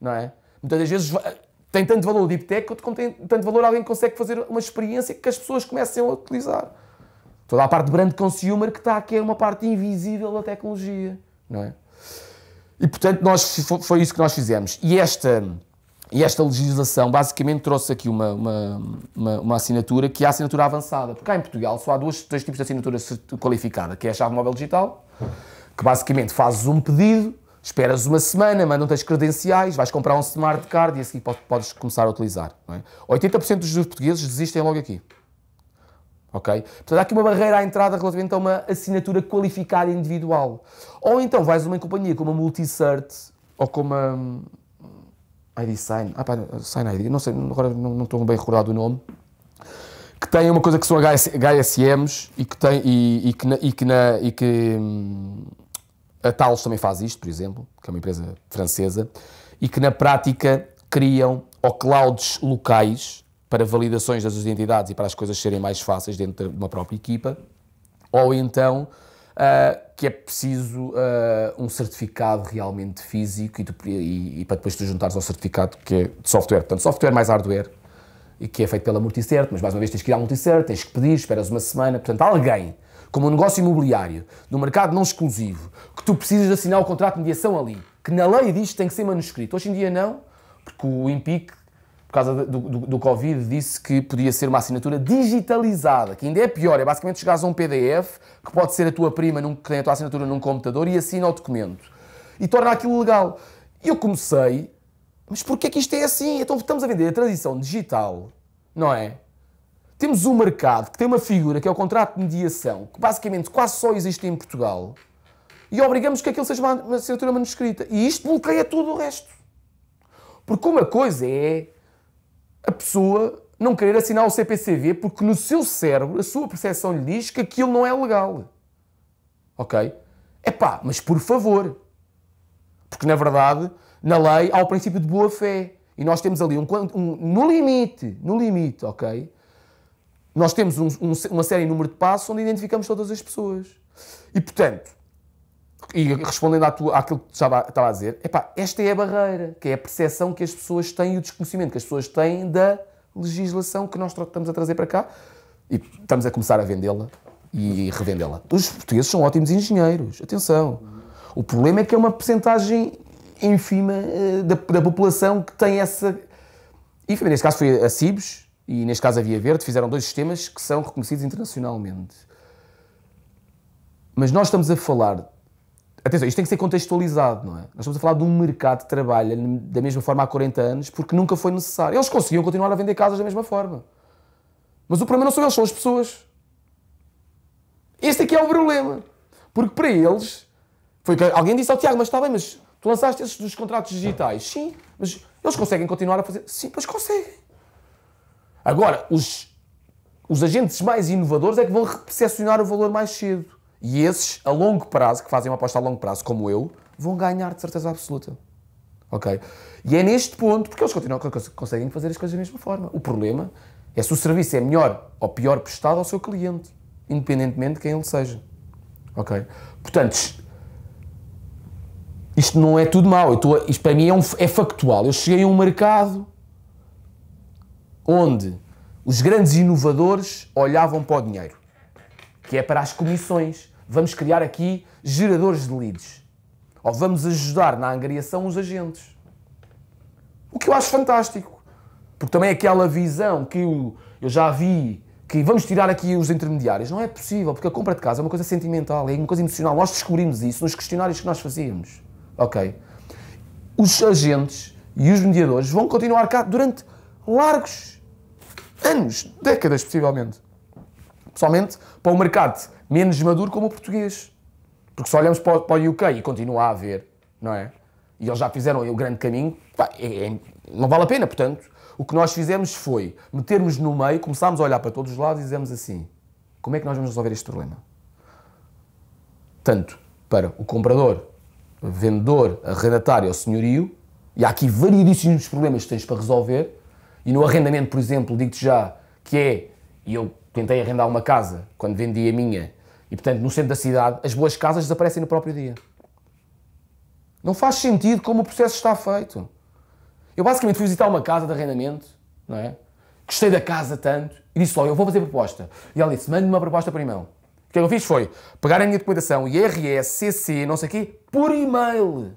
Não é? Muitas das vezes eh, tem tanto valor o deep tech quanto tem tanto valor alguém que consegue fazer uma experiência que as pessoas comecem a utilizar. Toda a parte de brand consumer que está aqui é uma parte invisível da tecnologia, não é? E portanto nós, foi isso que nós fizemos. E esta, e esta legislação basicamente trouxe aqui uma, uma, uma, uma assinatura que é a assinatura avançada. Porque cá em Portugal só há dois, dois tipos de assinatura qualificada, que é a chave móvel digital, que basicamente fazes um pedido, esperas uma semana, mandam-te as credenciais, vais comprar um smart card e assim podes, começar a utilizar. É? 80% dos portugueses desistem logo aqui. Ok? Portanto, há aqui uma barreira à entrada relativamente a uma assinatura qualificada individual. Ou então vais a uma companhia como a Multisert ou como a hum, Sign. ah, pá, Sign ID, não sei, agora não, não estou bem recordado o nome, que tem uma coisa que são HSMs e que, tem, e, e que, na, e que, na, e que hum, a Talos também faz isto, por exemplo, que é uma empresa francesa, e que na prática criam ou clouds locais para validações das identidades e para as coisas serem mais fáceis dentro de uma própria equipa, ou então uh, que é preciso uh, um certificado realmente físico e, tu, e, e, para depois tu juntares ao certificado que é de software. Portanto, software mais hardware, e que é feito pela Multicert, mas mais uma vez tens que ir à Multicert, tens que pedir, esperas uma semana. Portanto, alguém, como um negócio imobiliário, no mercado não exclusivo, que tu precisas assinar o contrato de mediação ali, que na lei diz que tem que ser manuscrito. Hoje em dia não, porque o IMPIC por causa do, do, do, Covid, disse que podia ser uma assinatura digitalizada, que ainda é pior, é basicamente chegares a um PDF, que pode ser a tua prima, num, que tem a tua assinatura num computador, e assina o documento. E torna aquilo legal. E eu comecei, mas porquê é que isto é assim? Então estamos a vender a transição digital, não é? Temos um mercado que tem uma figura, que é o contrato de mediação, que basicamente quase só existe em Portugal, e obrigamos que aquilo seja uma assinatura manuscrita. E isto bloqueia tudo o resto. Porque uma coisa é a pessoa não querer assinar o CPCV porque no seu cérebro a sua percepção lhe diz que aquilo não é legal. Ok? É pá, mas por favor. Porque na verdade, na lei há o princípio de boa fé. E nós temos ali um, um no limite, no limite, ok? Nós temos um, um, uma série número de passos onde identificamos todas as pessoas. E portanto, e respondendo à tua, àquilo que estava, estava a dizer, epá, esta é a barreira, que é a percepção que as pessoas têm e o desconhecimento que as pessoas têm da legislação que nós estamos a trazer para cá e estamos a começar a vendê-la e revendê-la. Os portugueses são ótimos engenheiros, atenção. O problema é que é uma percentagem ínfima eh, da, da população que tem essa... Enfim, neste caso foi a Cibes e neste caso a Via Verde, fizeram dois sistemas que são reconhecidos internacionalmente. Mas nós estamos a falar Atenção, isto tem que ser contextualizado, não é? Nós estamos a falar de um mercado de trabalho da mesma forma há 40 anos porque nunca foi necessário. Eles conseguiam continuar a vender casas da mesma forma. Mas o problema não são eles, são as pessoas. Este aqui é, é o problema. Porque para eles. Foi alguém disse ao Tiago, mas está bem, mas tu lançaste esses dos contratos digitais. Sim, mas eles conseguem continuar a fazer. Sim, mas conseguem. Agora, os, os agentes mais inovadores é que vão recepcionar o valor mais cedo. E esses, a longo prazo, que fazem uma aposta a longo prazo, como eu, vão ganhar de certeza absoluta. Ok? E é neste ponto, porque eles continuam, conseguem fazer as coisas da mesma forma. O problema é se o serviço é melhor ou pior prestado ao seu cliente, independentemente de quem ele seja. Ok? Portanto, isto não é tudo mau. Estou, isto para mim é, um, é factual. Eu cheguei a um mercado onde os grandes inovadores olhavam para o dinheiro, que é para as comissões. Vamos criar aqui geradores de leads. Ou vamos ajudar na angariação os agentes. O que eu acho fantástico. Porque também é aquela visão que eu, eu já vi, que vamos tirar aqui os intermediários. Não é possível, porque a compra de casa é uma coisa sentimental, é uma coisa emocional. Nós descobrimos isso nos questionários que nós fazíamos. Ok? Os agentes e os mediadores vão continuar cá durante largos anos, décadas possivelmente principalmente para um mercado menos maduro como o português. Porque se olhamos para, para o UK e continua a haver, não é? E eles já fizeram o grande caminho, pá, é, é, não vale a pena, portanto. O que nós fizemos foi metermos no meio, começámos a olhar para todos os lados e dizemos assim: como é que nós vamos resolver este problema? Tanto para o comprador, vendedor, arrendatário ou senhorio, e há aqui variedíssimos problemas que tens para resolver, e no arrendamento, por exemplo, digo-te já que é, e eu tentei arrendar uma casa quando vendi a minha, e portanto no centro da cidade, as boas casas desaparecem no próprio dia. Não faz sentido como o processo está feito. Eu basicamente fui visitar uma casa de arrendamento, não é? Gostei da casa tanto e disse logo, eu vou fazer proposta. E ela disse, mande-me uma proposta por e-mail. O que é eu fiz foi pegar a minha documentação IRS, CC, não sei o quê, por e-mail.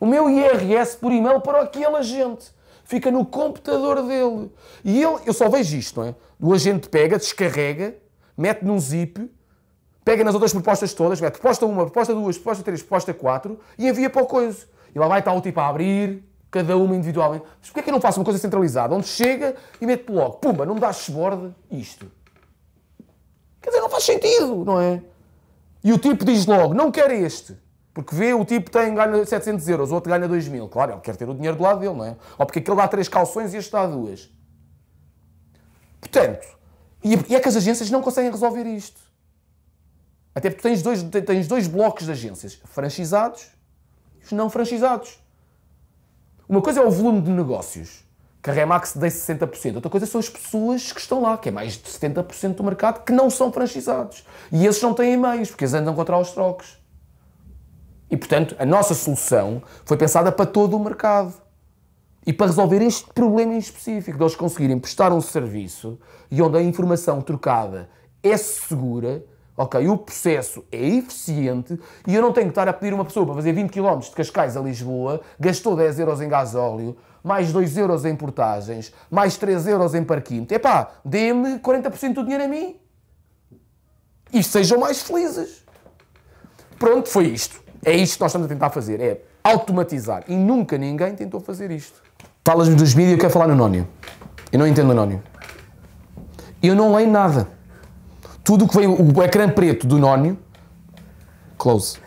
O meu IRS por e-mail para aquela gente Fica no computador dele. E ele, eu só vejo isto, não é? o agente pega, descarrega, mete num zip, pega nas outras propostas todas, mete proposta 1, proposta 2, proposta 3, proposta 4 e envia para o coiso. E lá vai estar o tipo a abrir, cada uma individualmente. Mas porquê é que eu não faço uma coisa centralizada, onde chega e mete logo, pumba, não me dá borda isto? Quer dizer, não faz sentido, não é? E o tipo diz logo, não quer este. Porque vê, o tipo tem, ganha 700 euros, o outro ganha 2 mil. Claro, ele quer ter o dinheiro do lado dele, não é? Ou porque aquele dá três calções e este dá duas. Portanto, e, é que as agências não conseguem resolver isto. Até porque tens dois, tens dois blocos de agências, franchizados e os não franchizados. Uma coisa é o volume de negócios, que a Remax dê 60%. Outra coisa são as pessoas que estão lá, que é mais de 70% do mercado, que não são franchizados. E esses não têm meios, porque eles andam contra os trocos. E, portanto, a nossa solução foi pensada para todo o mercado. E para resolver este problema em específico, de eles conseguirem prestar um serviço e onde a informação trocada é segura, ok, o processo é eficiente e eu não tenho que estar a pedir uma pessoa para fazer 20 km de Cascais a Lisboa, gastou 10 euros em gasóleo, mais 2 euros em portagens, mais 3 euros em parquímetro. Epá, dê-me 40% do dinheiro a mim e sejam mais felizes. Pronto, foi isto. É isto que nós estamos a tentar fazer, é automatizar. E nunca ninguém tentou fazer isto. Falas-me dos mídias e eu quero falar no Nónio. Eu não entendo o Nónio. Eu não leio nada. Tudo que veio, o ecrã preto do Nónio, close.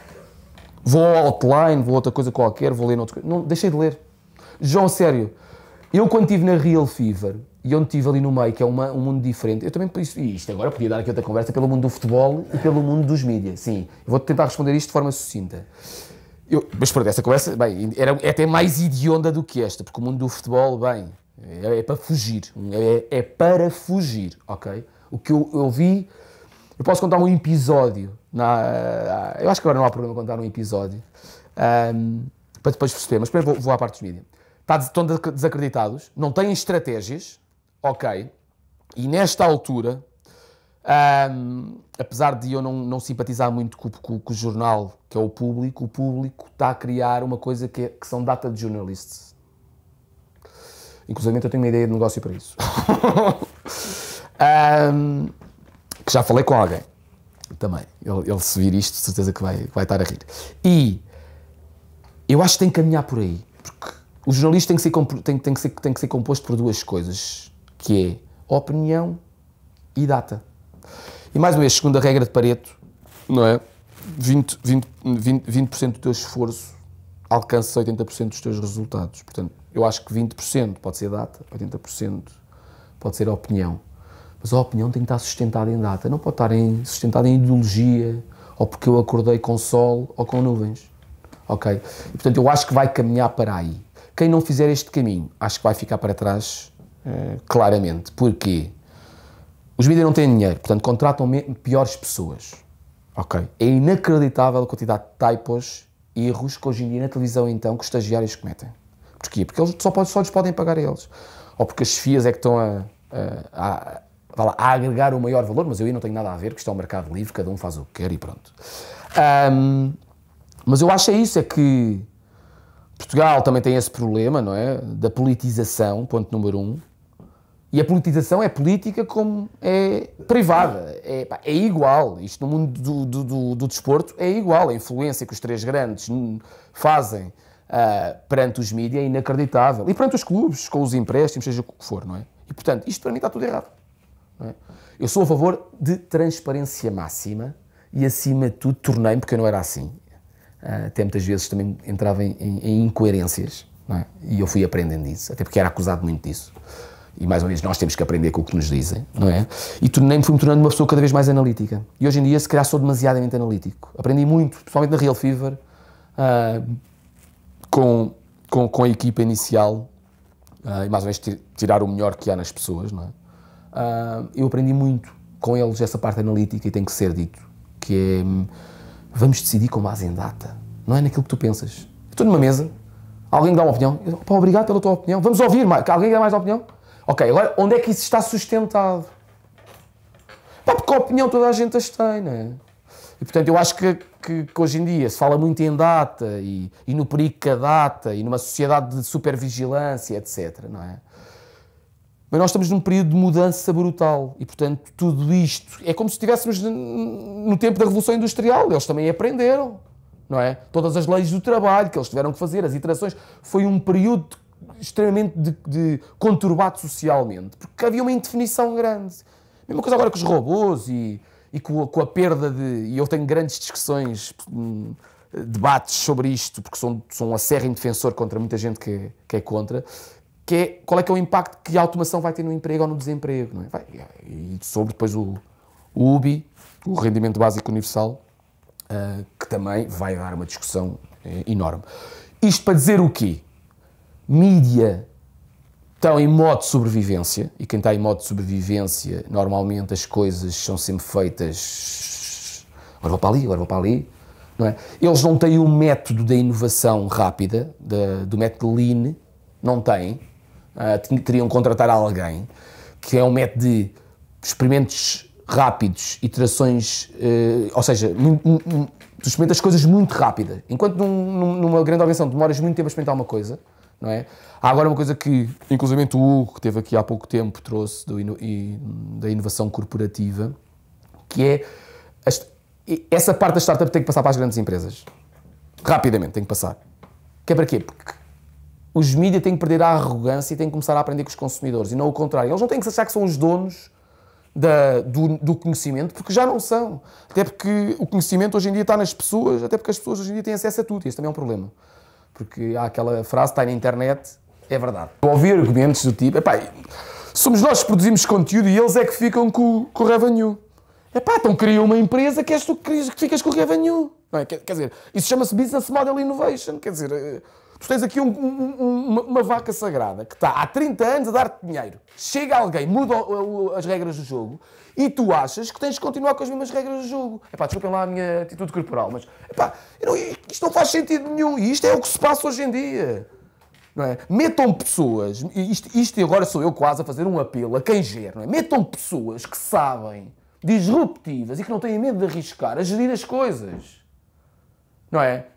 Vou ao outline, vou a outra coisa qualquer, vou ler outra coisa. Não, deixei de ler. João, sério, eu quando estive na Real Fever e onde estive ali no meio, que é uma, um mundo diferente, eu também. por isso isto agora podia dar aqui outra conversa pelo mundo do futebol e pelo mundo dos mídias. Sim, vou tentar responder isto de forma sucinta. Eu, mas pronto, essa conversa, bem, era, é até mais idionda do que esta, porque o mundo do futebol, bem, é, é para fugir. É, é, para fugir, ok? O que eu, eu vi. Eu posso contar um episódio. Na, eu acho que agora não há problema contar um episódio. Um, para depois perceber, mas primeiro vou, vou à parte dos mídias. Tá Estão desacreditados, não têm estratégias, ok? E nesta altura, um, apesar de eu não, não simpatizar muito com, com, com, o jornal, que é o público, o público está a criar uma coisa que, é, que são data de jornalistas, Inclusive, eu tenho uma ideia de negócio para isso. um, (laughs) que já falei com alguém também. Ele, ele se vir isto, certeza que vai, vai estar a rir. E eu acho que tem que caminhar por aí. Porque o jornalista tem que ser, tem, tem que ser, tem que ser composto por duas coisas, que é opinião e data. E mais uma vez, segundo a regra de Pareto, não é? 20%, 20, 20, 20 do teu esforço alcança 80% dos teus resultados. Portanto, eu acho que 20% pode ser data, 80% pode ser a opinião. Mas a opinião tem que estar sustentada em data, não pode estar em, sustentada em ideologia, ou porque eu acordei com sol ou com nuvens. Ok? E, portanto, eu acho que vai caminhar para aí. Quem não fizer este caminho, acho que vai ficar para trás, é, claramente. Porquê? Os mídias não têm dinheiro, portanto contratam piores pessoas. Ok? É inacreditável a quantidade de typos e erros que hoje em dia na televisão então que os estagiários cometem. Porquê? Porque eles só, só lhes podem pagar a eles. Ou porque as FIAs é que estão a, a, a, a agregar o maior valor, mas eu aí não tenho nada a ver, que isto é um mercado livre, cada um faz o que quer e pronto. Um, mas eu acho é isso, é que Portugal também tem esse problema, não é? Da politização, ponto número um. E a politização é política como é privada, é, é igual. Isto no mundo do, do, do, do, desporto é igual. A influência que os três grandes fazem uh, perante os mídias é inacreditável. E perante os clubes, com os empréstimos, seja o que for, não é? E portanto, isto para mim está tudo errado. É? Eu sou a favor de transparência máxima e, acima de tudo, tornei-me, porque eu não era assim. Uh, até muitas vezes também entrava em, em, em incoerências é? e eu fui aprendendo isso, até porque era acusado muito disso e mais ou menos nós temos que aprender com o que nos dizem, não é? E tornei-me, fui-me tornando uma pessoa cada vez mais analítica. E hoje em dia, se calhar, sou demasiadamente analítico. Aprendi muito, principalmente na Real Fever, uh, com, com, com, a equipa inicial, uh, e mais ou menos tirar o melhor que há nas pessoas, não é? Uh, eu aprendi muito com eles essa parte analítica e tem que ser dito, que é, vamos decidir com base em data, não é naquilo que tu pensas. estou numa mesa, alguém dá uma opinião, eu, obrigado pela tua opinião, vamos ouvir, mais. alguém dá mais opinião? Ok, agora onde é que isso está sustentado? Pá, porque a opinião toda a gente as tem, não é? E portanto eu acho que, que, que hoje em dia se fala muito em data e, e no perigo que a data e numa sociedade de supervigilância, etc. Não é? Mas nós estamos num período de mudança brutal e, portanto, tudo isto é como se estivéssemos no tempo da Revolução Industrial. Eles também aprenderam, não é? Todas as leis do trabalho que eles tiveram que fazer, as iterações. Foi um período extremamente de, de conturbado socialmente, porque havia uma indefinição grande. Mesma coisa agora com os robôs e, e com, a, com a perda de. E eu tenho grandes discussões, hum, debates sobre isto, porque sou, sou um acérrimo defensor contra muita gente que, que é contra, que é qual é que é o impacto que a automação vai ter no emprego ou no desemprego, não é? Vai, e sobre depois o, o UBI, o Rendimento Básico Universal, uh, que também vai dar uma discussão eh, enorme. Isto para dizer o quê? mídia estão em modo de sobrevivência, e quem está em modo de sobrevivência, normalmente as coisas são sempre feitas. Agora vou para ali, agora vou para ali. Não é? Eles não têm o método da inovação rápida, de, do método Lean, não têm. Uh, teriam que contratar alguém que é um método de experimentos rápidos, iterações, uh, eh, ou seja, tu experimentas coisas muito rápidas. Enquanto num, numa grande organização demoras muito tempo a experimentar uma coisa, não é? Há agora uma coisa que, inclusive o Hugo, que teve aqui há pouco tempo, trouxe do, e, da inovação corporativa, que é esta, essa parte da startup tem que passar para as grandes empresas. Rapidamente tem que passar. Que é para quê? Porque os mídias têm que perder a arrogância e têm que começar a aprender com os consumidores, e não o contrário. Eles não têm que achar que são os donos da, do, do, conhecimento, porque já não são. Até porque o conhecimento hoje em dia está nas pessoas, até porque as pessoas hoje em dia têm acesso a tudo. e isso também é um problema porque há aquela frase, está na internet, é verdade. Ouvir argumentos do tipo, epá, somos nós que produzimos conteúdo e eles é que ficam com, com o revenue. Epá, então cria uma empresa que és tu que, ficas com o revenue. Não é? quer, quer dizer, isso chama-se Business Model Innovation, quer dizer... Eh, Tu tens aqui um, um, uma, uma, vaca sagrada que está há 30 anos a dar-te dinheiro. Chega alguém, muda o, o, as regras do jogo e tu achas que tens de continuar com as mesmas regras do jogo. Epá, desculpem lá a minha atitude corporal, mas epá, não, isto não faz sentido nenhum e isto é o que se passa hoje em dia. Não é? Metam pessoas, isto, isto agora sou eu quase a fazer um apelo a quem gera, não é? metam pessoas que sabem, disruptivas e que não têm medo de arriscar a gerir as coisas. Não é?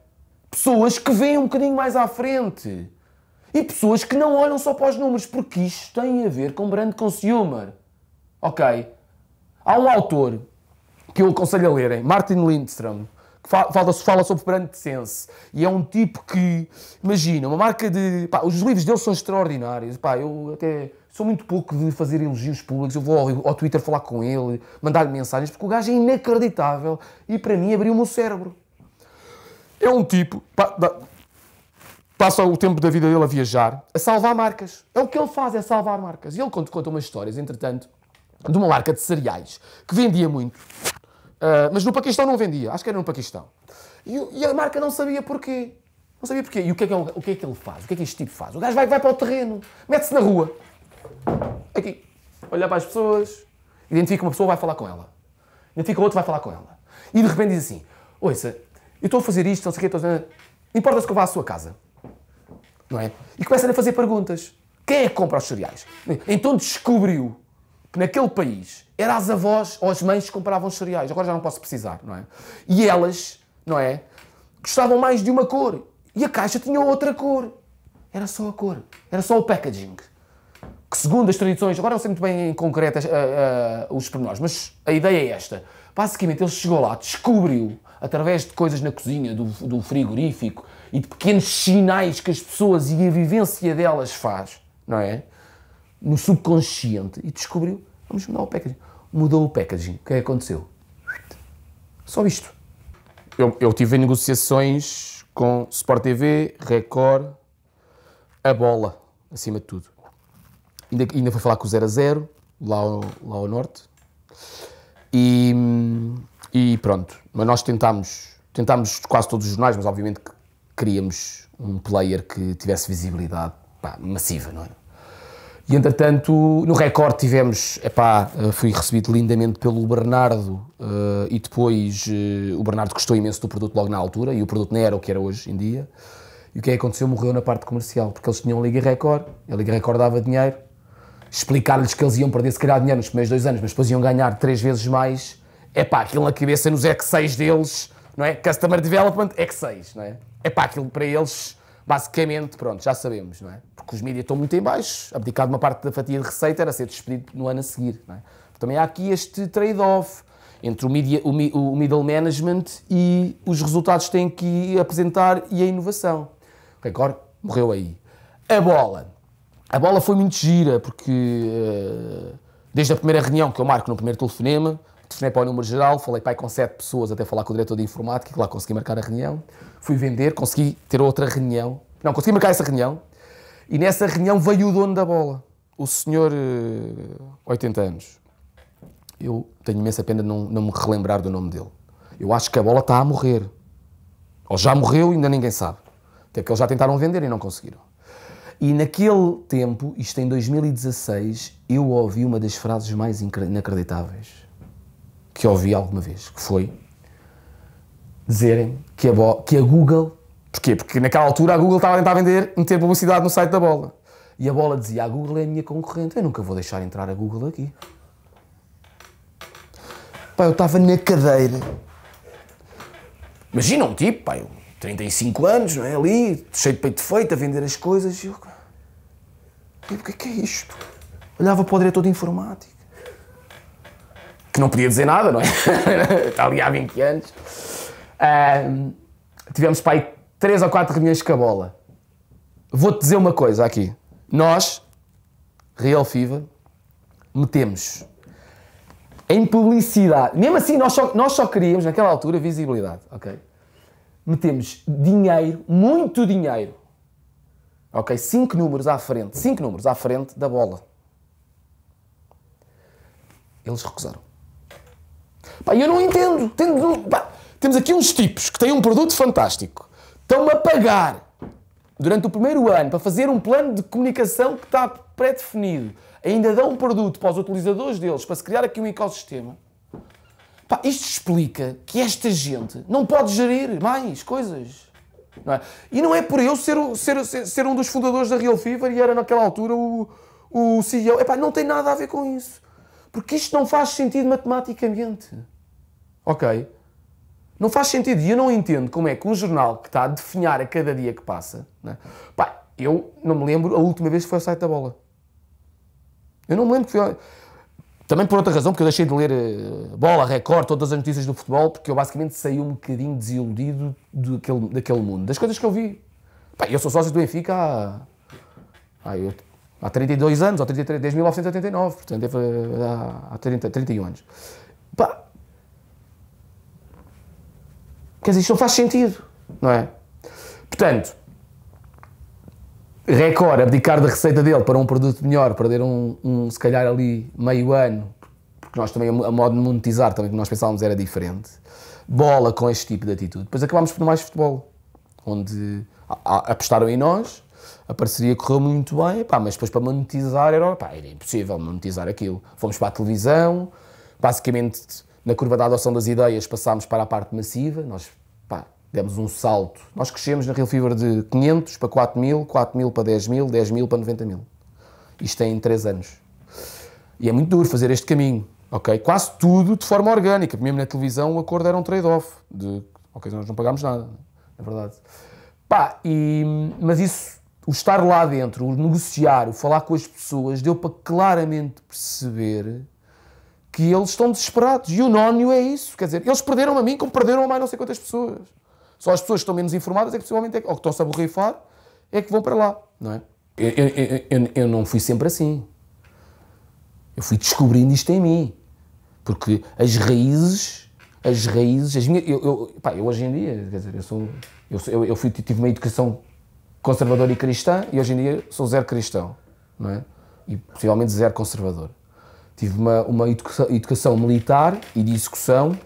Pessoas que veem um bocadinho mais à frente. E pessoas que não olham só para os números, porque isto tem a ver com brand consumer. Ok? Há um autor que eu aconselho a lerem, Martin Lindstrom, que fala, fala sobre brand sense. E é um tipo que, imagina, uma marca de. Pá, os livros dele são extraordinários. Pá, eu até sou muito pouco de fazer elogios públicos. Eu vou ao, ao Twitter falar com ele, mandar-lhe mensagens, porque o gajo é inacreditável e para mim abriu -me o meu cérebro. É um tipo. Pa, da, passa o tempo da vida dele a viajar, a salvar marcas. É o que ele faz, é salvar marcas. E ele conta, conta umas histórias, entretanto, de uma marca de cereais que vendia muito. Uh, mas no Paquistão não vendia, acho que era no Paquistão. E, e, a marca não sabia porquê. Não sabia porquê. E o que, é que ele, é o que é que ele faz? O que é que este tipo faz? O gajo vai, vai para o terreno, mete-se na rua, aqui, olha para as pessoas, identifica uma pessoa, vai falar com ela. Identifica outra, vai falar com ela. E de repente diz assim: Ouça, eu estou a fazer isto, não sei o quê, estou a... importa-se que eu vá à sua casa. Não é? E começam a fazer perguntas. Quem é que compra os cereais? Então descobriu que naquele país eram as avós ou as mães que compravam os cereais. Agora já não posso precisar, não é? E elas, não é? Gostavam mais de uma cor. E a caixa tinha outra cor. Era só a cor. Era só o packaging. Que segundo as tradições, agora não sei muito bem em concreto uh, uh, os pormenores, mas a ideia é esta. Basicamente ele chegou lá, descobriu através de coisas na cozinha, do, do frigorífico e de pequenos sinais que as pessoas e a vivência delas faz, não é? No subconsciente e descobriu, vamos mudar o packaging. Mudou o packaging. O que é que aconteceu? Só isto. Eu, eu tive negociações com Sport TV, Record, a bola, acima de tudo. Ainda, ainda fui falar com o 0 a 0, lá ao, lá ao norte. E, hum, e pronto, mas nós tentámos, tentámos quase todos os jornais, mas obviamente que queríamos um player que tivesse visibilidade pá, massiva, não é? E entretanto, no recorde tivemos, epá, eh, fui recebido lindamente pelo Bernardo uh, e depois uh, o Bernardo gostou imenso do produto logo na altura e o produto não era o que era hoje em dia. E o que é que aconteceu? Morreu na parte comercial, porque eles tinham Liga Record, a Liga Record dava dinheiro, explicar-lhes que eles iam perder se calhar dinheiro nos primeiros dois anos, mas depois iam ganhar três vezes mais é pá, aquilo na cabeça nos X6 deles, não é? Customer Development X6, não é? É pá, aquilo para eles, basicamente, pronto, já sabemos, não é? Porque os mídias estão muito em baixo, abdicar de uma parte da fatia de receita era ser despedido no ano a seguir, não é? Também há aqui este trade-off entre o, media, o, o middle management e os resultados que têm que apresentar e a inovação. O Record morreu aí. A bola. A bola foi muito gira, porque eh, desde a primeira reunião que eu marco no primeiro telefonema, telefonei para o número geral, falei pai com sete pessoas até falar com o diretor de informática, que lá consegui marcar a reunião. Fui vender, consegui ter outra reunião. Não, consegui marcar essa reunião. E nessa reunião veio o dono da bola, o senhor, 80 eh, anos. Eu tenho imensa pena de não, não me relembrar do nome dele. Eu acho que a bola está a morrer. Ou já morreu e ainda ninguém sabe. Até porque eles já tentaram vender e não conseguiram. E naquele tempo, isto em 2016, eu ouvi uma das frases mais inacreditáveis que ouvi alguma vez, que foi dizerem que a, que a Google. Porquê? Porque naquela altura a Google estava a tentar vender, meter publicidade no site da bola. E a bola dizia: a Google é a minha concorrente, eu nunca vou deixar entrar a Google aqui. pai eu estava na cadeira. Imagina um tipo, pai 35 anos, não é? Ali, cheio de peito feito, a vender as coisas. E eu. E o que é, é isto? Olhava para o diretor de informática que não podia dizer nada, não é? (laughs) Está ali há 20 anos. tivemos para aí 3 ou 4 reuniões com a bola. Vou-te dizer uma coisa aqui. Nós, Real FIVA, metemos em publicidade. Mesmo assim, nós só, nós só queríamos, naquela altura, visibilidade, ok? Metemos dinheiro, muito dinheiro, ok? Cinco números à frente, cinco números à frente da bola. Eles recusaram. Pá, eu não entendo. Tendo, pá, temos aqui uns tipos que têm um produto fantástico, estão-me a pagar durante o primeiro ano para fazer um plano de comunicação que está pré-definido, ainda dão um produto para os utilizadores deles para se criar aqui um ecossistema. Pá, isto explica que esta gente não pode gerir mais coisas. Não é? E não é por eu ser, ser, ser, um dos fundadores da Real Fever e era naquela altura o, o CEO. Epá, não tem nada a ver com isso. Porque isto não faz sentido matematicamente. Ok? Não faz sentido. E eu não entendo como é que um jornal que está a definhar a cada dia que passa. Né? Pá, eu não me lembro a última vez que foi ao site da bola. Eu não me lembro que foi. Também por outra razão, porque eu deixei de ler uh, bola, recorde, todas as notícias do futebol, porque eu basicamente saí um bocadinho desiludido daquele, daquele mundo, das coisas que eu vi. Pá, eu sou sócio do Benfica há. eu, há 32 anos, ou 33, desde 1989, portanto, há, há 30, 31 anos. Pá. Quer dizer, isto não faz sentido, não é? Portanto, Record abdicar da receita dele para um produto melhor, perder um, um se calhar ali meio ano, porque nós também, a modo de monetizar também que nós pensávamos era diferente. Bola com este tipo de atitude. Depois acabámos por mais futebol, onde apostaram em nós, a parceria correu muito bem, pá, mas depois para monetizar era, pá, era impossível monetizar aquilo. Fomos para a televisão, basicamente na curva da adoção das ideias passámos para a parte massiva, nós pá, demos um salto. Nós crescemos na Real Fever de 500 para 4 mil, 4 mil para 10 mil, 10 mil para 90 mil. Isto é em 3 anos. E é muito duro fazer este caminho, ok? Quase tudo de forma orgânica. Mesmo na televisão o acordo era um trade-off de, ok, nós não pagámos nada, é verdade. Pá, e, mas isso o estar lá dentro, o negociar, o falar com as pessoas, deu para claramente perceber que eles estão desesperados. E o Nónio é isso. Quer dizer, eles perderam a mim como perderam a mais não sei quantas pessoas. Só as pessoas que estão menos informadas é que possivelmente, é, ou que estão-se a borrifar, é que vão para lá, não é? Eu, eu, eu, eu, não fui sempre assim. Eu fui descobrindo isto em mim. Porque as raízes, as raízes, as minhas, eu, pá, eu hoje em dia, quer dizer, eu, sou, eu, eu, eu fui, tive uma educação conservador e cristã e hoje em dia sou zero cristão, não é? E possivelmente zero conservador. Tive uma, uma educação, educação militar e de execução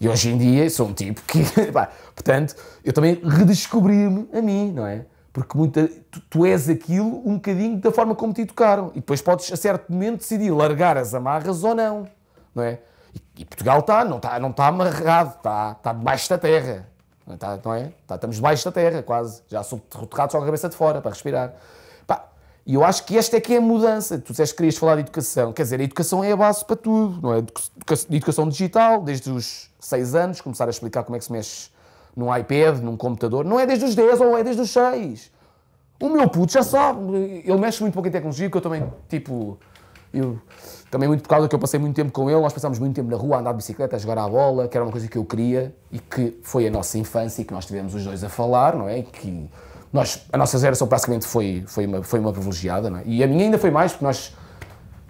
e hoje em dia sou um tipo que, (laughs) pá, portanto, eu também redescobri-me a mim, não é? Porque muita, tu, tu, és aquilo um bocadinho da forma como te educaram e depois podes a certo momento decidir largar as amarras ou não, não é? E, e Portugal está, não está não tá amarrado, está tá debaixo da terra, Tá, não é? Tá, estamos debaixo da terra, quase. Já derrotado só com a cabeça de fora para respirar. E eu acho que esta é que é a mudança. Tu disseste que querias falar de educação. Quer dizer, a educação é a base para tudo, não é? De educação digital, desde os 6 anos, começar a explicar como é que se mexe num iPad, num computador. Não é desde os 10 ou é desde os 6. O meu puto já sabe. Ele mexe muito pouco em tecnologia, que eu também, tipo... Eu também muito por causa que eu passei muito tempo com ele, nós passámos muito tempo na rua a andar de bicicleta, a jogar à bola, que era uma coisa que eu queria e que foi a nossa infância e que nós tivemos os dois a falar, não é? que nós, a nossa geração basicamente foi, foi, uma, foi uma privilegiada, não é? E a minha ainda foi mais, porque nós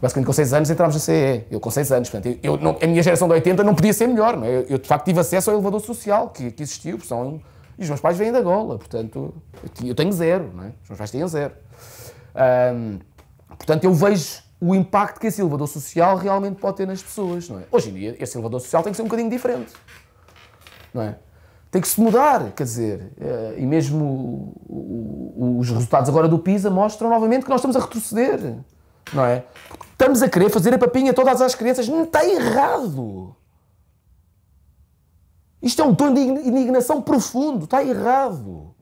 basicamente com 6 anos entramos na CE, eu com 6 anos, portanto, eu, não, a minha geração de 80 não podia ser melhor, não é? eu, eu, de facto tive acesso ao elevador social que, que existiu, são, e os meus pais vêm da gola, portanto, eu, eu tenho zero, não é? Os meus pais têm zero. portanto, eu vejo o impacto que esse elevador social realmente pode ter nas pessoas, não é? Hoje em dia, esse elevador social tem que ser um bocadinho diferente, não é? Tem que se mudar, quer dizer, eh, e mesmo os resultados agora do PISA mostram novamente que nós estamos a retroceder, não é? Estamos a querer fazer a papinha todas as crianças, não está errado! Isto é um tom de indignação profundo, está errado,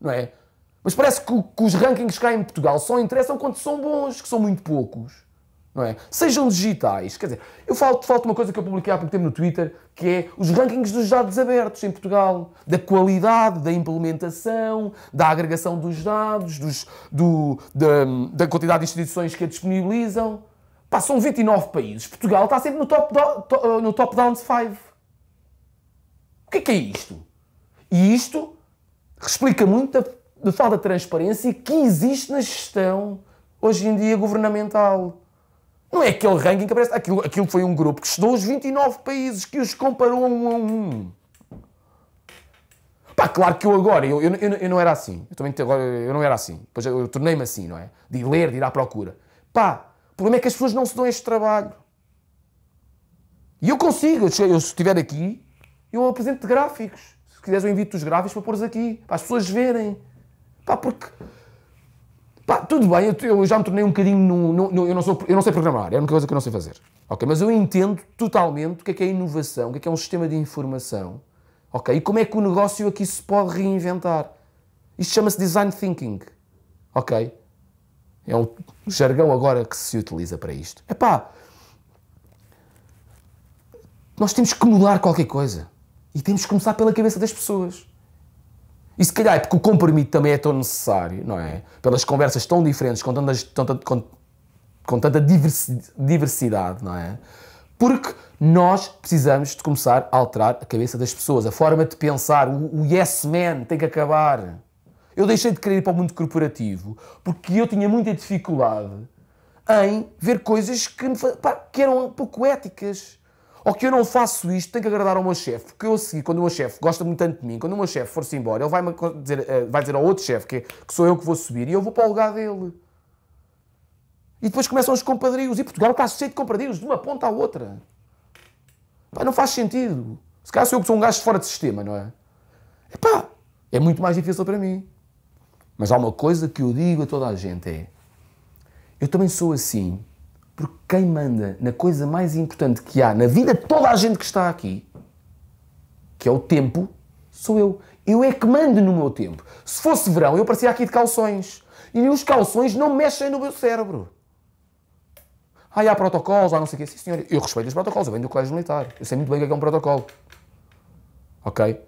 não é? Mas parece que, que os rankings cá em Portugal só interessam quando são bons, que são muito poucos. Não é? Sejam digitais. Quer dizer, eu falo, falta uma coisa que eu publiquei há pouco tempo no Twitter, que é os rankings dos dados abertos em Portugal. Da qualidade, da implementação, da agregação dos dados, dos, do, da, da quantidade de instituições que a disponibilizam. Pá, são 29 países. Portugal está sempre no top, do, to, eh, no top down 5. O que é que é isto? E isto explica muito de falta de transparência que existe na gestão hoje em dia governamental. Não é aquele ranking que aparece. Aquilo, aquilo foi um grupo que estudou os 29 países, que os comparou um a um. Pá, claro que eu agora, eu, eu, eu, eu não era assim. Eu também agora, eu não era assim. Depois eu, eu tornei-me assim, não é? De ler, de ir à procura. Pá, o problema é que as pessoas não se dão este trabalho. E eu consigo, eu, eu se estiver aqui, eu apresento gráficos. Se quiseres eu invito os gráficos para pôr aqui, para as pessoas verem. Pá, porque. Pá, tudo bem, eu, eu já me tornei um bocadinho. No, no, no, eu, não sou, eu não sei programar, é a única coisa que eu não sei fazer. Ok, mas eu entendo totalmente o que é que é inovação, o que é que é um sistema de informação. Ok, e como é que o negócio aqui se pode reinventar. Isto chama-se design thinking. Ok? É um jargão agora que se utiliza para isto. É pá. Nós temos que mudar qualquer coisa. E temos que começar pela cabeça das pessoas. E se calhar é porque o compromisso também é tão necessário, não é? Pelas conversas tão diferentes, com, tanta, com, com tanta diversidade, não é? Porque nós precisamos de começar a alterar a cabeça das pessoas, a forma de pensar. O, o yes man tem que acabar. Eu deixei de querer ir para o mundo corporativo porque eu tinha muita dificuldade em ver coisas que, me, pá, que eram pouco éticas ou que eu não faço isto, tenho que agradar ao meu chefe, porque eu a seguir, quando o meu chefe gosta muito tanto de mim, quando o meu chefe for-se embora, ele vai, dizer, eh, vai dizer ao outro chefe que, é, que sou eu que vou subir e eu vou para o lugar dele. E depois começam os compadrios, e Portugal está cheio de compadrios, de uma ponta à outra. Pá, não faz sentido. Se calhar sou eu que sou um gajo fora de sistema, não é? Epá, é muito mais difícil para mim. Mas há uma coisa que eu digo a toda a gente é, eu também sou assim, porque quem manda na coisa mais importante que há na vida de toda a gente que está aqui, que é o tempo, sou eu. Eu é que mando no meu tempo. Se fosse verão, eu parecia aqui de calções. E os calções não mexem no meu cérebro. Ah, há protocolos, há não sei o quê. Sim, senhor, eu respeito os protocolos, eu venho do colégio militar. Eu sei muito bem o que é, é um protocolo. Ok?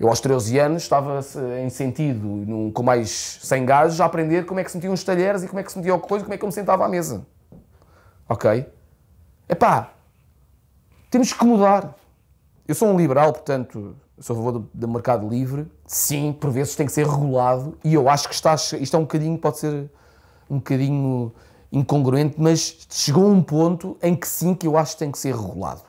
Eu aos 13 anos estava em sentido, com mais 100 gajos, a aprender como é que se metiam os talheres e como é que se metia a coisa, como é que eu me sentava à mesa. Ok? Epá, temos que mudar. Eu sou um liberal, portanto, sou a favor do, do, mercado livre. Sim, por vezes tem que ser regulado e eu acho que está, isto é um bocadinho, pode ser um bocadinho incongruente, mas chegou um ponto em que sim, que eu acho que tem que ser regulado.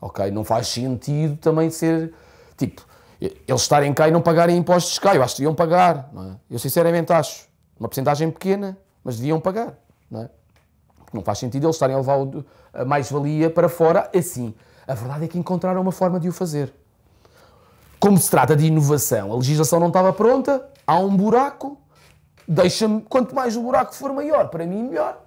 Ok? Não faz sentido também ser, tipo, eles estarem cá e não pagarem impostos cá. Eu acho que deviam pagar, é? Eu sinceramente acho. Uma porcentagem pequena, mas deviam pagar, não é? Não faz sentido eles estarem a levar a mais-valia para fora assim. A verdade é que encontraram uma forma de o fazer. Como se trata de inovação, a legislação não estava pronta, há um buraco, deixa-me, quanto mais o buraco for maior, para mim melhor,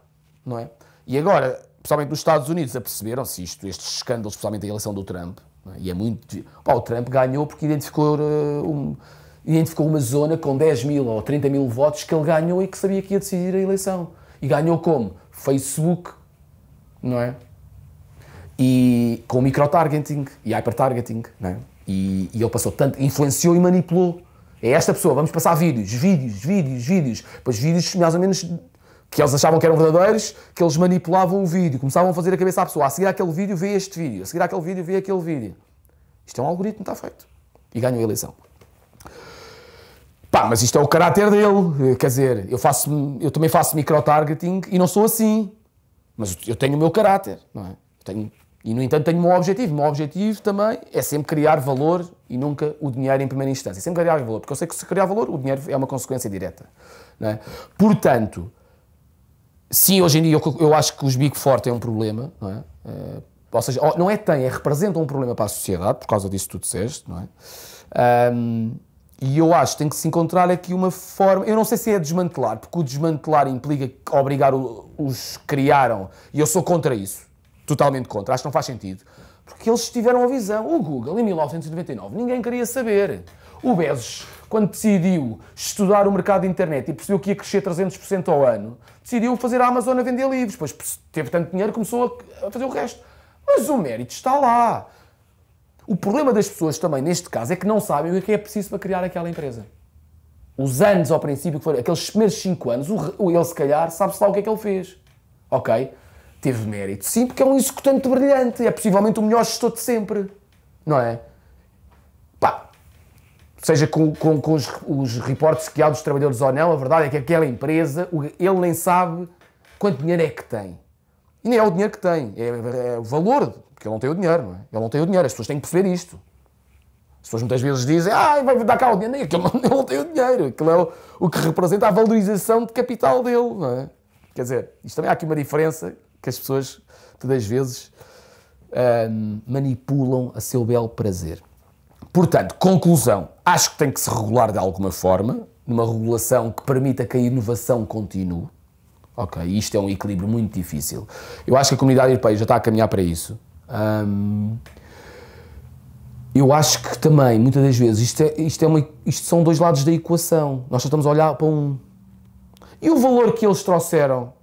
não é? E agora, especialmente nos Estados Unidos, aperceberam-se isto, estes escândalos, especialmente a eleição do Trump, é? e é muito... Pá, o Trump ganhou porque identificou, uh, um, identificou uma zona com 10 mil ou 30 mil votos que ele ganhou e que sabia que ia decidir a eleição. E ganhou como? Facebook, não é? E com microtargeting e hypertargeting, não é? E, e ele passou tanto, influenciou e manipulou. É esta pessoa, vamos passar vídeos, vídeos, vídeos, vídeos. Depois vídeos mais ou menos que eles achavam que eram verdadeiros, que eles manipulavam o vídeo, começavam a fazer a cabeça à pessoa. Ah, a seguir aquele vídeo, vê este vídeo. A seguir aquele vídeo, vê aquele vídeo. Isto é um algoritmo, está feito. E ganhou a eleição. Pá, mas isto é o caráter dele, eh, quer dizer, eu, faço, eu também faço micro-targeting e não sou assim. Mas eu tenho o meu caráter, não é? Tenho, e no entanto tenho o meu objetivo. O meu objetivo também é sempre criar valor e nunca o dinheiro em primeira instância. Sempre criar valor, porque eu sei que se criar valor, o dinheiro é uma consequência direta. Não é? Portanto, sim, hoje em dia eu, eu acho que os Big Four têm um problema, não é? Eh, ou seja, não é tem, é representam um problema para a sociedade, por causa disso que tu disseste, não é? Um, e eu acho que tem que se encontrar aqui uma forma. Eu não sei se é desmantelar, porque o desmantelar implica obrigar o, os que criaram. E eu sou contra isso. Totalmente contra. Acho que não faz sentido. Porque eles tiveram a visão. O Google, em 1999, ninguém queria saber. O Bezos, quando decidiu estudar o mercado de internet e percebeu que ia crescer 300% ao ano, decidiu fazer a Amazon a vender livros. Pois teve tanto dinheiro começou a fazer o resto. Mas o mérito está lá. O problema das pessoas também, neste caso, é que não sabem o que é preciso para criar aquela empresa. Os anos ao princípio, que foram aqueles primeiros 5 anos, o, ele se calhar sabe-se lá o que é que ele fez. Ok? Teve mérito. Sim, porque é um executante brilhante. É possivelmente o melhor gestor de sempre. Não é? Pá. Seja com, com, com os, os reportes que há dos trabalhadores ou não, a verdade é que aquela empresa, ele nem sabe quanto dinheiro é que tem. E nem é o dinheiro que tem, é, é, é o valor porque ele não tem o dinheiro, não é? Ele não tem o dinheiro, as pessoas têm que perceber isto. As pessoas muitas vezes dizem, ah, vai dar cá o dinheiro, aquilo não, (laughs) não tem o dinheiro, aquilo é o, o, que representa a valorização de capital dele, não é? Quer dizer, isto também há aqui uma diferença que as pessoas, todas as vezes, hum, manipulam a seu belo prazer. Portanto, conclusão, acho que tem que se regular de alguma forma, numa regulação que permita que a inovação continue. Ok, isto é um equilíbrio muito difícil. Eu acho que a comunidade europeia já está a caminhar para isso. Um, eu acho que também, muitas das vezes, isto, é, isto, é uma, isto são dois lados da equação. Nós só estamos a olhar para um. E o valor que eles trouxeram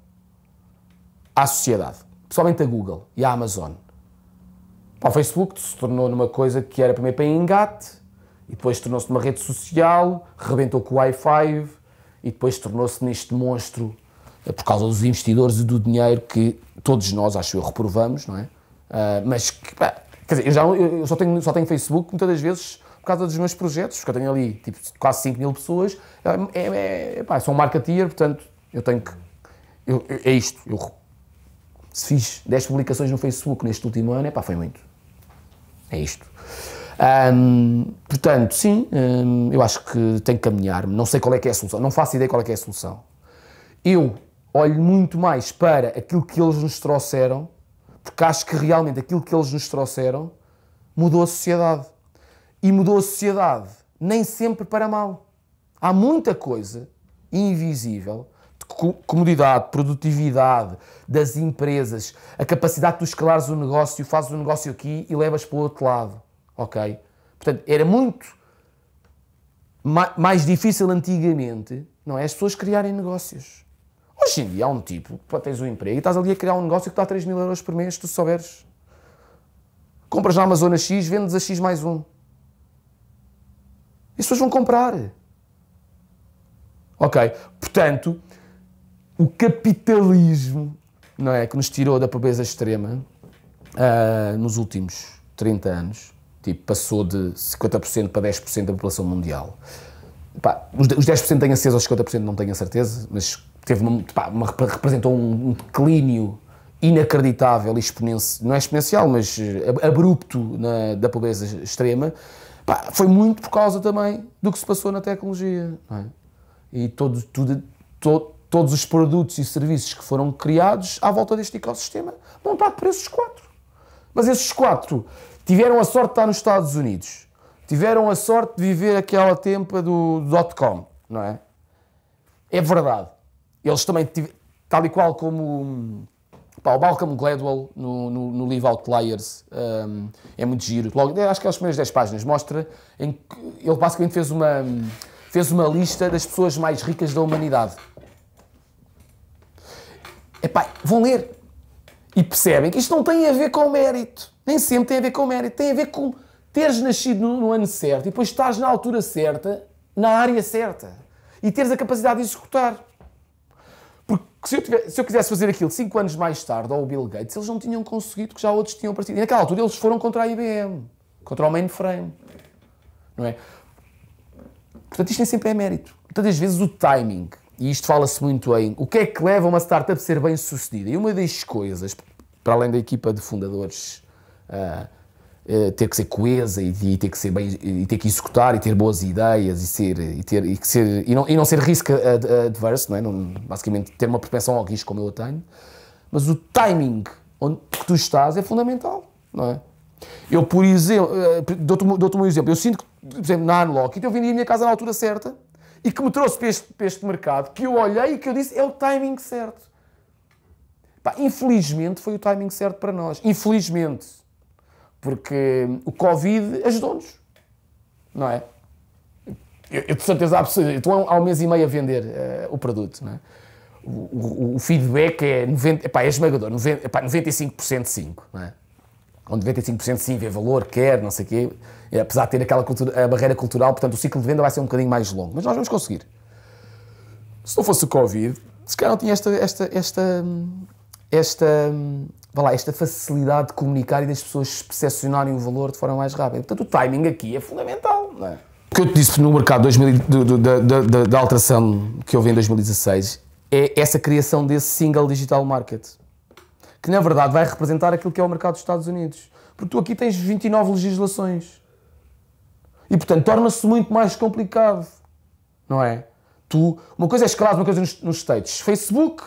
à sociedade, principalmente a Google e a Amazon. Para o Facebook se tornou numa coisa que era primeiro para engate e depois tornou-se numa rede social, rebentou com o Wi-Fi e depois tornou-se neste monstro eh, por causa dos investidores e do dinheiro que todos nós, acho eu, reprovamos, não é? Uh, mas, pá, quer dizer, eu, já, eu só, tenho, só tenho Facebook muitas das vezes por causa dos meus projetos, porque eu tenho ali tipo, quase 5 mil pessoas. É, é, é, pá, sou um marketeer, portanto, eu tenho que. Eu, eu, é isto. Eu fiz 10 publicações no Facebook neste último ano, é pá, foi muito. É isto. portanto, sim, eu acho que tenho que caminhar. Não sei qual é que é a solução, não faço ideia qual é que é a solução. Eu olho muito mais para aquilo que eles nos trouxeram porque acho que realmente aquilo que eles nos trouxeram mudou a sociedade. E mudou a sociedade nem sempre para mal. Há muita coisa invisível de comodidade, produtividade das empresas, a capacidade de tu escalares o negócio, fazes o negócio aqui e levas para o outro lado, ok? Portanto, era muito mais difícil antigamente, não é? As pessoas criarem negócios. Hoje em dia há um tipo que tens um emprego e estás ali a criar um negócio que dá 3 mil euros por mês, se tu souberes. Compras na Amazon X, vendes a X mais um. E as pessoas vão comprar. Ok? Portanto, o capitalismo, não é? Que nos tirou da pobreza extrema uh, nos últimos 30 anos, tipo, passou de 50% para 10% da população mundial pá, os 10% têm acesso aos 50% não tenho a certeza, mas teve uma, pá, uma representou um, declínio inacreditável, exponenci, não é exponencial, mas eh, abrupto na, da pobreza extrema, pá, foi muito por causa também do que se passou na tecnologia. É? E todo, tudo, todos os produtos e serviços que foram criados à volta deste ecossistema vão estar por esses quatro. Mas esses quatro tiveram a sorte de estar nos Estados Unidos tiveram a sorte de viver aquela tempa do, dotcom dot-com, não é? É verdade. Eles também, tiveram, tal e qual como pá, o Malcolm Gladwell no, no, no livro Outliers um, é muito giro. Logo, acho que é as primeiras 10 páginas. Mostra em que ele basicamente fez uma, fez uma lista das pessoas mais ricas da humanidade. Epá, vão ler. E percebem que isto não tem a ver com mérito. Nem sempre tem a ver com mérito. Tem a ver com teres nascido no, no ano certo e depois estás na altura certa, na área certa. E teres a capacidade de executar. Porque se eu, se eu quisesse fazer aquilo 5 anos mais tarde, ou o Bill Gates, eles não tinham conseguido, que já outros tinham partido. E naquela altura eles foram contra a IBM, contra o mainframe. Não é? Portanto, isto nem sempre é mérito. Muitas vezes o timing, e isto fala-se muito em o que é que leva uma startup a ser bem sucedida. E uma das coisas, para além da equipa de fundadores. Uh, eh, ter que ser coesa e, e, ter que ser bem e ter que executar e ter boas ideias e ser e ter e ser e não, e não ser risk adverso não é não, basicamente ter uma propensão ao risco como eu a tenho mas o timing onde que tu estás é fundamental não é eu por exemplo eh, dou-te dou um exemplo eu sinto que por exemplo na Unlock então eu vendi a minha casa na altura certa e que me trouxe para este, para este mercado que eu olhei e que eu disse é o timing certo Pá, infelizmente foi o timing certo para nós. Infelizmente. Porque o Covid ajudou-nos, não é? Eu, tenho certeza absoluta, estou há um mês e meio a vender uh, o produto, não é? O, o, o feedback é, 90, epá, é esmagador, 90, epá, 95% 5, não é? Ou 95% sim, vê valor, quer, não sei o quê, e, apesar de ter aquela cultura, a barreira cultural, portanto o ciclo de venda vai ser um bocadinho mais longo, mas nós vamos conseguir. Se não fosse o Covid, se calhar não tinha esta, esta, esta, hum, esta, hum, lá, esta facilidade de comunicar e das pessoas percepcionarem o valor de forma mais rápida. Portanto, o timing aqui é fundamental, não é? O que eu te disse no mercado da alteração que houve em 2016 é essa criação desse single digital market, que na verdade vai representar aquilo que é o mercado dos Estados Unidos. Porque tu aqui tens 29 legislações. E portanto torna-se muito mais complicado, não é? Tu, uma coisa é escalado, uma coisa nos, nos States. Facebook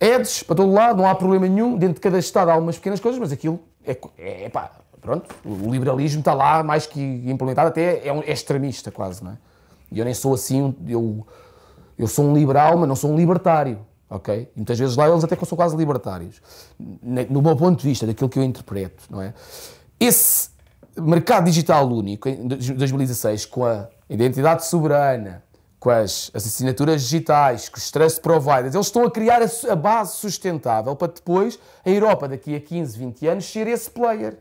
Edes para todo lado, não há problema nenhum. Dentro de cada Estado há algumas pequenas coisas, mas aquilo é, é pá, pronto. O liberalismo está lá mais que implementado, até é, um, é extremista quase, não é? E eu nem sou assim, eu, eu sou um liberal, mas não sou um libertário, ok? E muitas vezes lá eles até são quase libertários, no meu ponto de vista, daquilo que eu interpreto, não é? Esse mercado digital único, em 2016, com a identidade soberana, com as assinaturas digitais, com os trust providers, eles estão a criar a, base sustentável para depois a Europa, daqui a 15, 20 anos, ser esse player.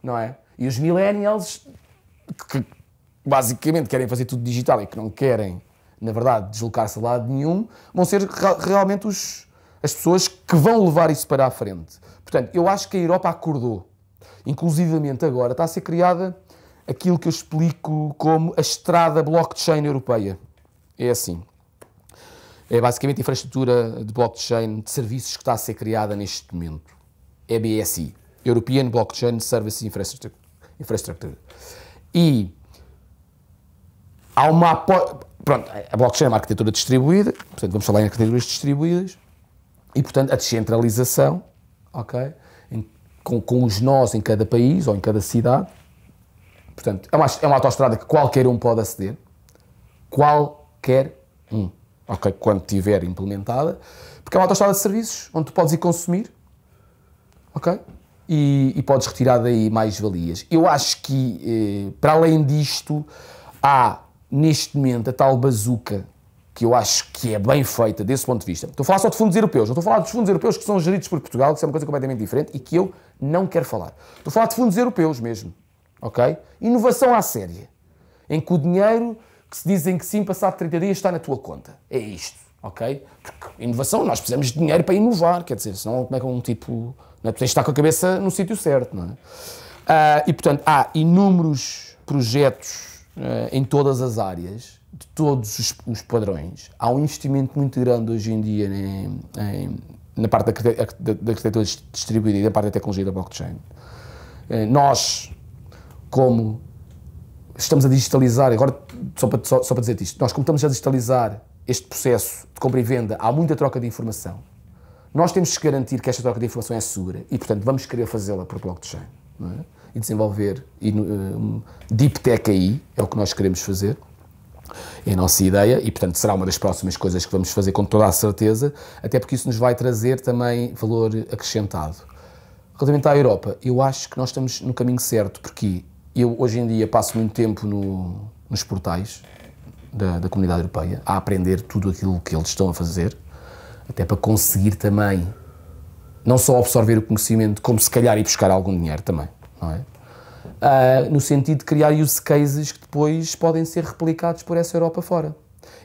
Não é? E os millennials, que basicamente querem fazer tudo digital e que não querem, na verdade, deslocar-se a lado nenhum, vão ser realmente os, as pessoas que vão levar isso para a frente. Portanto, eu acho que a Europa acordou. Inclusivamente agora está a ser criada aquilo que eu explico como a estrada blockchain europeia é assim. É basicamente a infraestrutura de blockchain de serviços que está a ser criada neste momento. É BSI, European Blockchain Services Infrastructure. E há uma pronto, a blockchain é uma arquitetura distribuída, portanto vamos falar em arquiteturas distribuídas, e portanto a descentralização, ok, em, com, com os nós em cada país ou em cada cidade, portanto é uma, é uma autoestrada que qualquer um pode aceder, qual quer um. Ok? Quando tiver implementada. Porque é uma autoestrada de serviços onde tu podes ir consumir. Ok? E, e podes retirar daí mais valias. Eu acho que, eh, para além disto, há neste momento a tal bazuca que eu acho que é bem feita desse ponto de vista. Estou a falar só de fundos europeus, não estou a falar dos fundos europeus que são geridos por Portugal, que é uma coisa completamente diferente e que eu não quero falar. Estou a falar de fundos europeus mesmo, ok? Inovação à séria, em que o dinheiro que se dizem que sim, passado 30 dias está na tua conta. É isto, ok? Porque inovação, nós precisamos de dinheiro para inovar, quer dizer, senão como é que é um tipo. Não é? Tu tens de estar com a cabeça no sítio certo, não é? Uh, e portanto, há inúmeros projetos uh, em todas as áreas de todos os, os, padrões. Há um investimento muito grande hoje em dia em, em, na parte da, da, da, arquitetura distribuída e na parte da tecnologia da blockchain. Ah, nós, como estamos a digitalizar, agora só para, só, só para dizer isto, nós como estamos a digitalizar este processo de compra e venda, há muita troca de informação. Nós temos que garantir que esta troca de informação é segura e, portanto, vamos querer fazê-la por blockchain. Não é? E desenvolver e, um, deep tech aí, é o que nós queremos fazer, é a nossa ideia e, portanto, será uma das próximas coisas que vamos fazer com toda a certeza, até porque isso nos vai trazer também valor acrescentado. Relativamente à Europa, eu acho que nós estamos no caminho certo, porque eu hoje em dia passo muito tempo no, nos portais da, da comunidade europeia a aprender tudo aquilo que eles estão a fazer, até para conseguir também não só absorver o conhecimento, como se calhar ir buscar algum dinheiro também, não é? Uh, no sentido de criar use cases que depois podem ser replicados por essa Europa fora.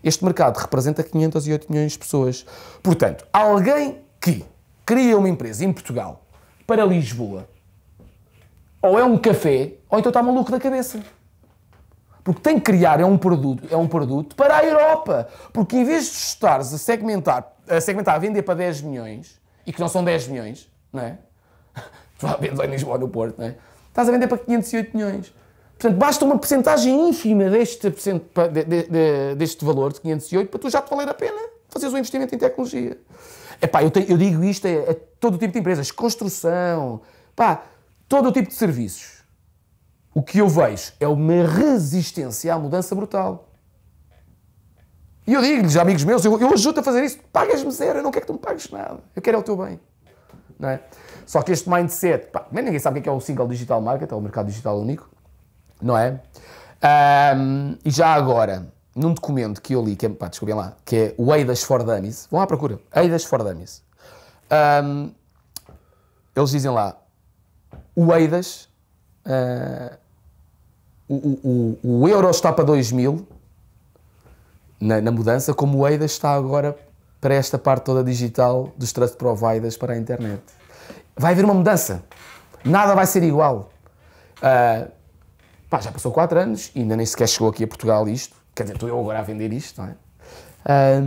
Este mercado representa 508 milhões de pessoas. Portanto, alguém que cria uma empresa em Portugal para Lisboa ou é um café, ou então está maluco da cabeça. Porque tem que criar é um produto, é um produto para a Europa. Porque em vez de estares a segmentar, a segmentar, a vender para 10 milhões, e que não são 10 milhões, não é? Provavelmente (laughs) Lisboa, no Porto, não é? Estás a vender para 508 milhões. Portanto, basta uma porcentagem ínfima deste, de, de, de, deste valor de 508 para tu já te valer a pena fazeres um investimento em tecnologia. Epá, eu, te, eu digo isto a, a todo tipo de empresas. Construção, pá, todo o tipo de serviços. O que eu vejo é uma resistência à mudança brutal. E eu digo-lhes, amigos meus, eu, eu ajudo a fazer isso, pagas-me zero, eu não quero que tu me pagues nada, eu quero é o teu bem. Não é? Só que este mindset, pá, ninguém sabe o é que é o single digital market, é o mercado digital único, não é? Um, e já agora, num documento que eu li, que é, pá, desculpem lá, que é o Eidas for Dummies, vão à procura, Eidas for Dummies. Um, eles dizem lá, o Eidas, uh, o, o, o, Euro está para 2000 na, na mudança, como o Eidas está agora para esta parte toda digital dos trust providers para a internet. Vai haver uma mudança. Nada vai ser igual. Uh, pá, já passou 4 anos e ainda nem sequer chegou aqui a Portugal isto. Quer dizer, estou eu agora a vender isto, não é? Eh,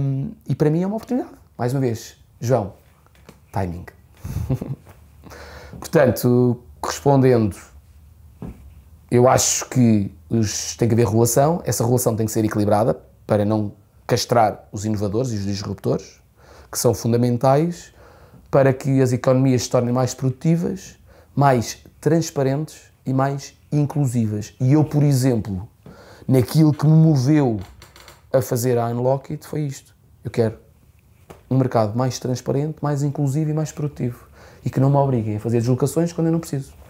e para mim é uma oportunidade. Mais uma vez, João, timing. (laughs) Portanto, Respondendo, eu acho que os, tem que haver relação, essa relação tem que ser equilibrada para não castrar os inovadores e os disruptores, que são fundamentais para que as economias se tornem mais produtivas, mais transparentes e mais inclusivas. E eu, por exemplo, naquilo que me moveu a fazer a Unlockit foi isto. Eu quero um mercado mais transparente, mais inclusivo e mais produtivo e que não me obriguem a fazer deslocações quando eu não preciso.